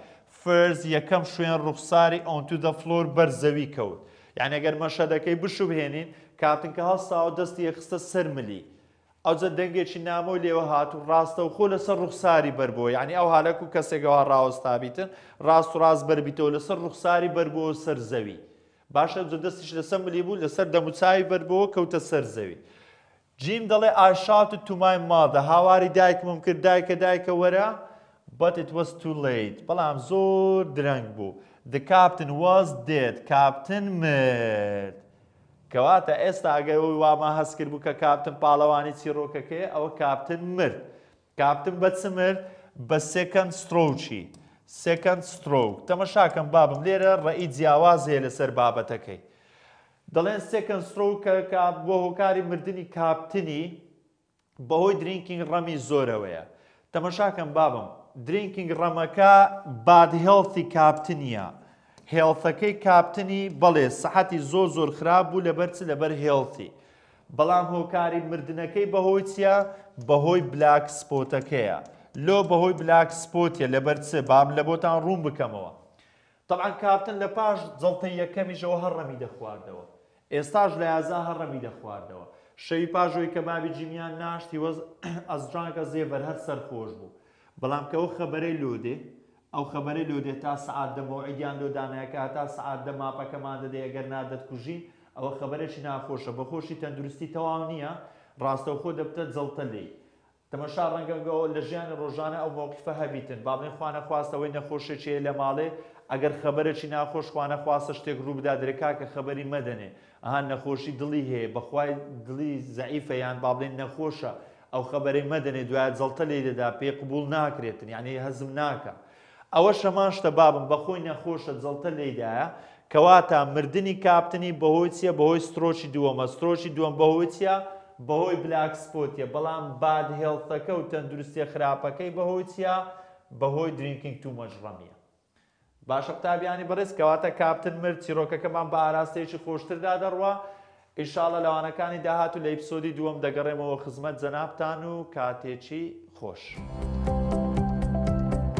فرز یەکەم شوێن ڕوخساری ئۆن تو دە فلۆر بەرزەوی کەوت یعنی ئەگەر مەشەدەکەی بشوبهێنین کاتنکە هەساوە دەستی خستە سەر ملی ئەوجە دەنگێکی نامۆ لێوە هاتو ڕاستە و خۆ لەسەر ڕوخساری بەربووە یعنی ئەو حالەک و کەسێکەوە ڕاوەستابیتن ڕاست و ڕاست بربیتەوە لەسەر ڕوخساری بەربووە سەر زەوی باشە جدەستیش لەسەر ملی بوو لەسەر دەموچاوی بەربەوە کەوتە سەر زەوی جیم دەڵێ ئاشات و تومای مادە هاواری دایکمم کرد دایکە دایکە وەرە but it was too late بەڵام زۆر درەنگ بوو the captain was dead captain مرد کەواتە ئێستا ئەگەر ئەوی وامە هەست کرد بوو کە کاپتن پاڵەوانی چیرۆکەکەی ئەوە کاپتن مرد کاپتن بەچ مرد بە سێکەند سترۆچی سێکەند سترۆک تەمەشاکەم بابم لێرە ڕئی جیاوازەیە لەسەر بابەتەکەی دەڵێن سێکەند سترۆکە بۆ هۆکاری مردنی کاپتنی بەهۆی درینکینگ ڕەمی زۆرەوەیە تەمەشاکەم بابم درینکینگ ڕەمەکە بادهێڵتی کاپتنیە هێڵتەکەی کاپتنی بەڵێ سەحەتی زۆر زۆر خراپ بوو لەبەرچ لەبەر هێڵتی. بەڵام هۆکاری مردنەکەی بەهۆی چیا بەهۆی بلاک سپۆتەکەیە. لۆ بەهۆی بلاک سپۆتیە لەبەر چ بام لە بۆتان ڕوون بکەمەوە. طبعا کاپتن لە پاش جڵتە یەکەمیشەوە هەڕەمی دەخواردەوە. ئێستاش لە یازا هەڕەمی دەخواردەوە. شەوی پاژۆی کە بابی جیمیان ناشتی وەز ئەزجانکە زێبەر هەر سەرخۆش بوو. بەڵام کەەوە خەبەرەی لودێ ئەو خبرە لۆ دێت تا سعات دەمەوەعیان لۆ دانایەکە تا سعات دە ماپەکەمان دەدە ئەگەر نادەتکوژین ئەوە خبرەشی ناخۆشە بەخۆشی تەندروستی تەواو نییە ڕاستەوخۆ دەبتە جەڵتە لی. تەمەشا ڕەنگەگەەوە لە ژیان ڕۆژانە ئەو مۆقفە هەبیتن باڵێن خوانە خواستەوەی نەخۆشێکیە لە ماڵێ ئەگەر خبرەی ناخۆش خوانە خواستە شتێک ڕووبدا درێکا کە خبری مەدەنێ ئەهان نەخۆشی دڵی هەیە بەخوای دڵی زعیفە یان باڵێن نەخۆشە ئەو خبرەی مەدەنێ دوایە جەڵتە لێ دەدا پێ قبول ناکرێتن یعنی هەزم ناکە. ئەوە شەمان شتە بابم بە خۆی نەخۆشە جڵتە لێدایە کەواتە مردنی کاپتنی بەهۆی چیە بەهۆی سترۆکی دووەمە سترۆکی دووەم بەهۆی چیە بەهۆی بلاکسپۆتیە بەڵام باد هێڵتەکە و تەندروستیە خراپەکەی بەهۆی چیە بەهۆی درینکینگ تو مەژڕەمیە باشە قوتابیانی بەڕێز کەواتە کاپتن مرد چیرۆکەکەمان بە ئاراستەیەکی خۆشتردا دەڕوە ئیشاڵە لەوانەکانی داهات و لە ئیپسۆدی دووەم دەگەڕێمەوە خزمەت جەنابان و کاتێکی خۆش.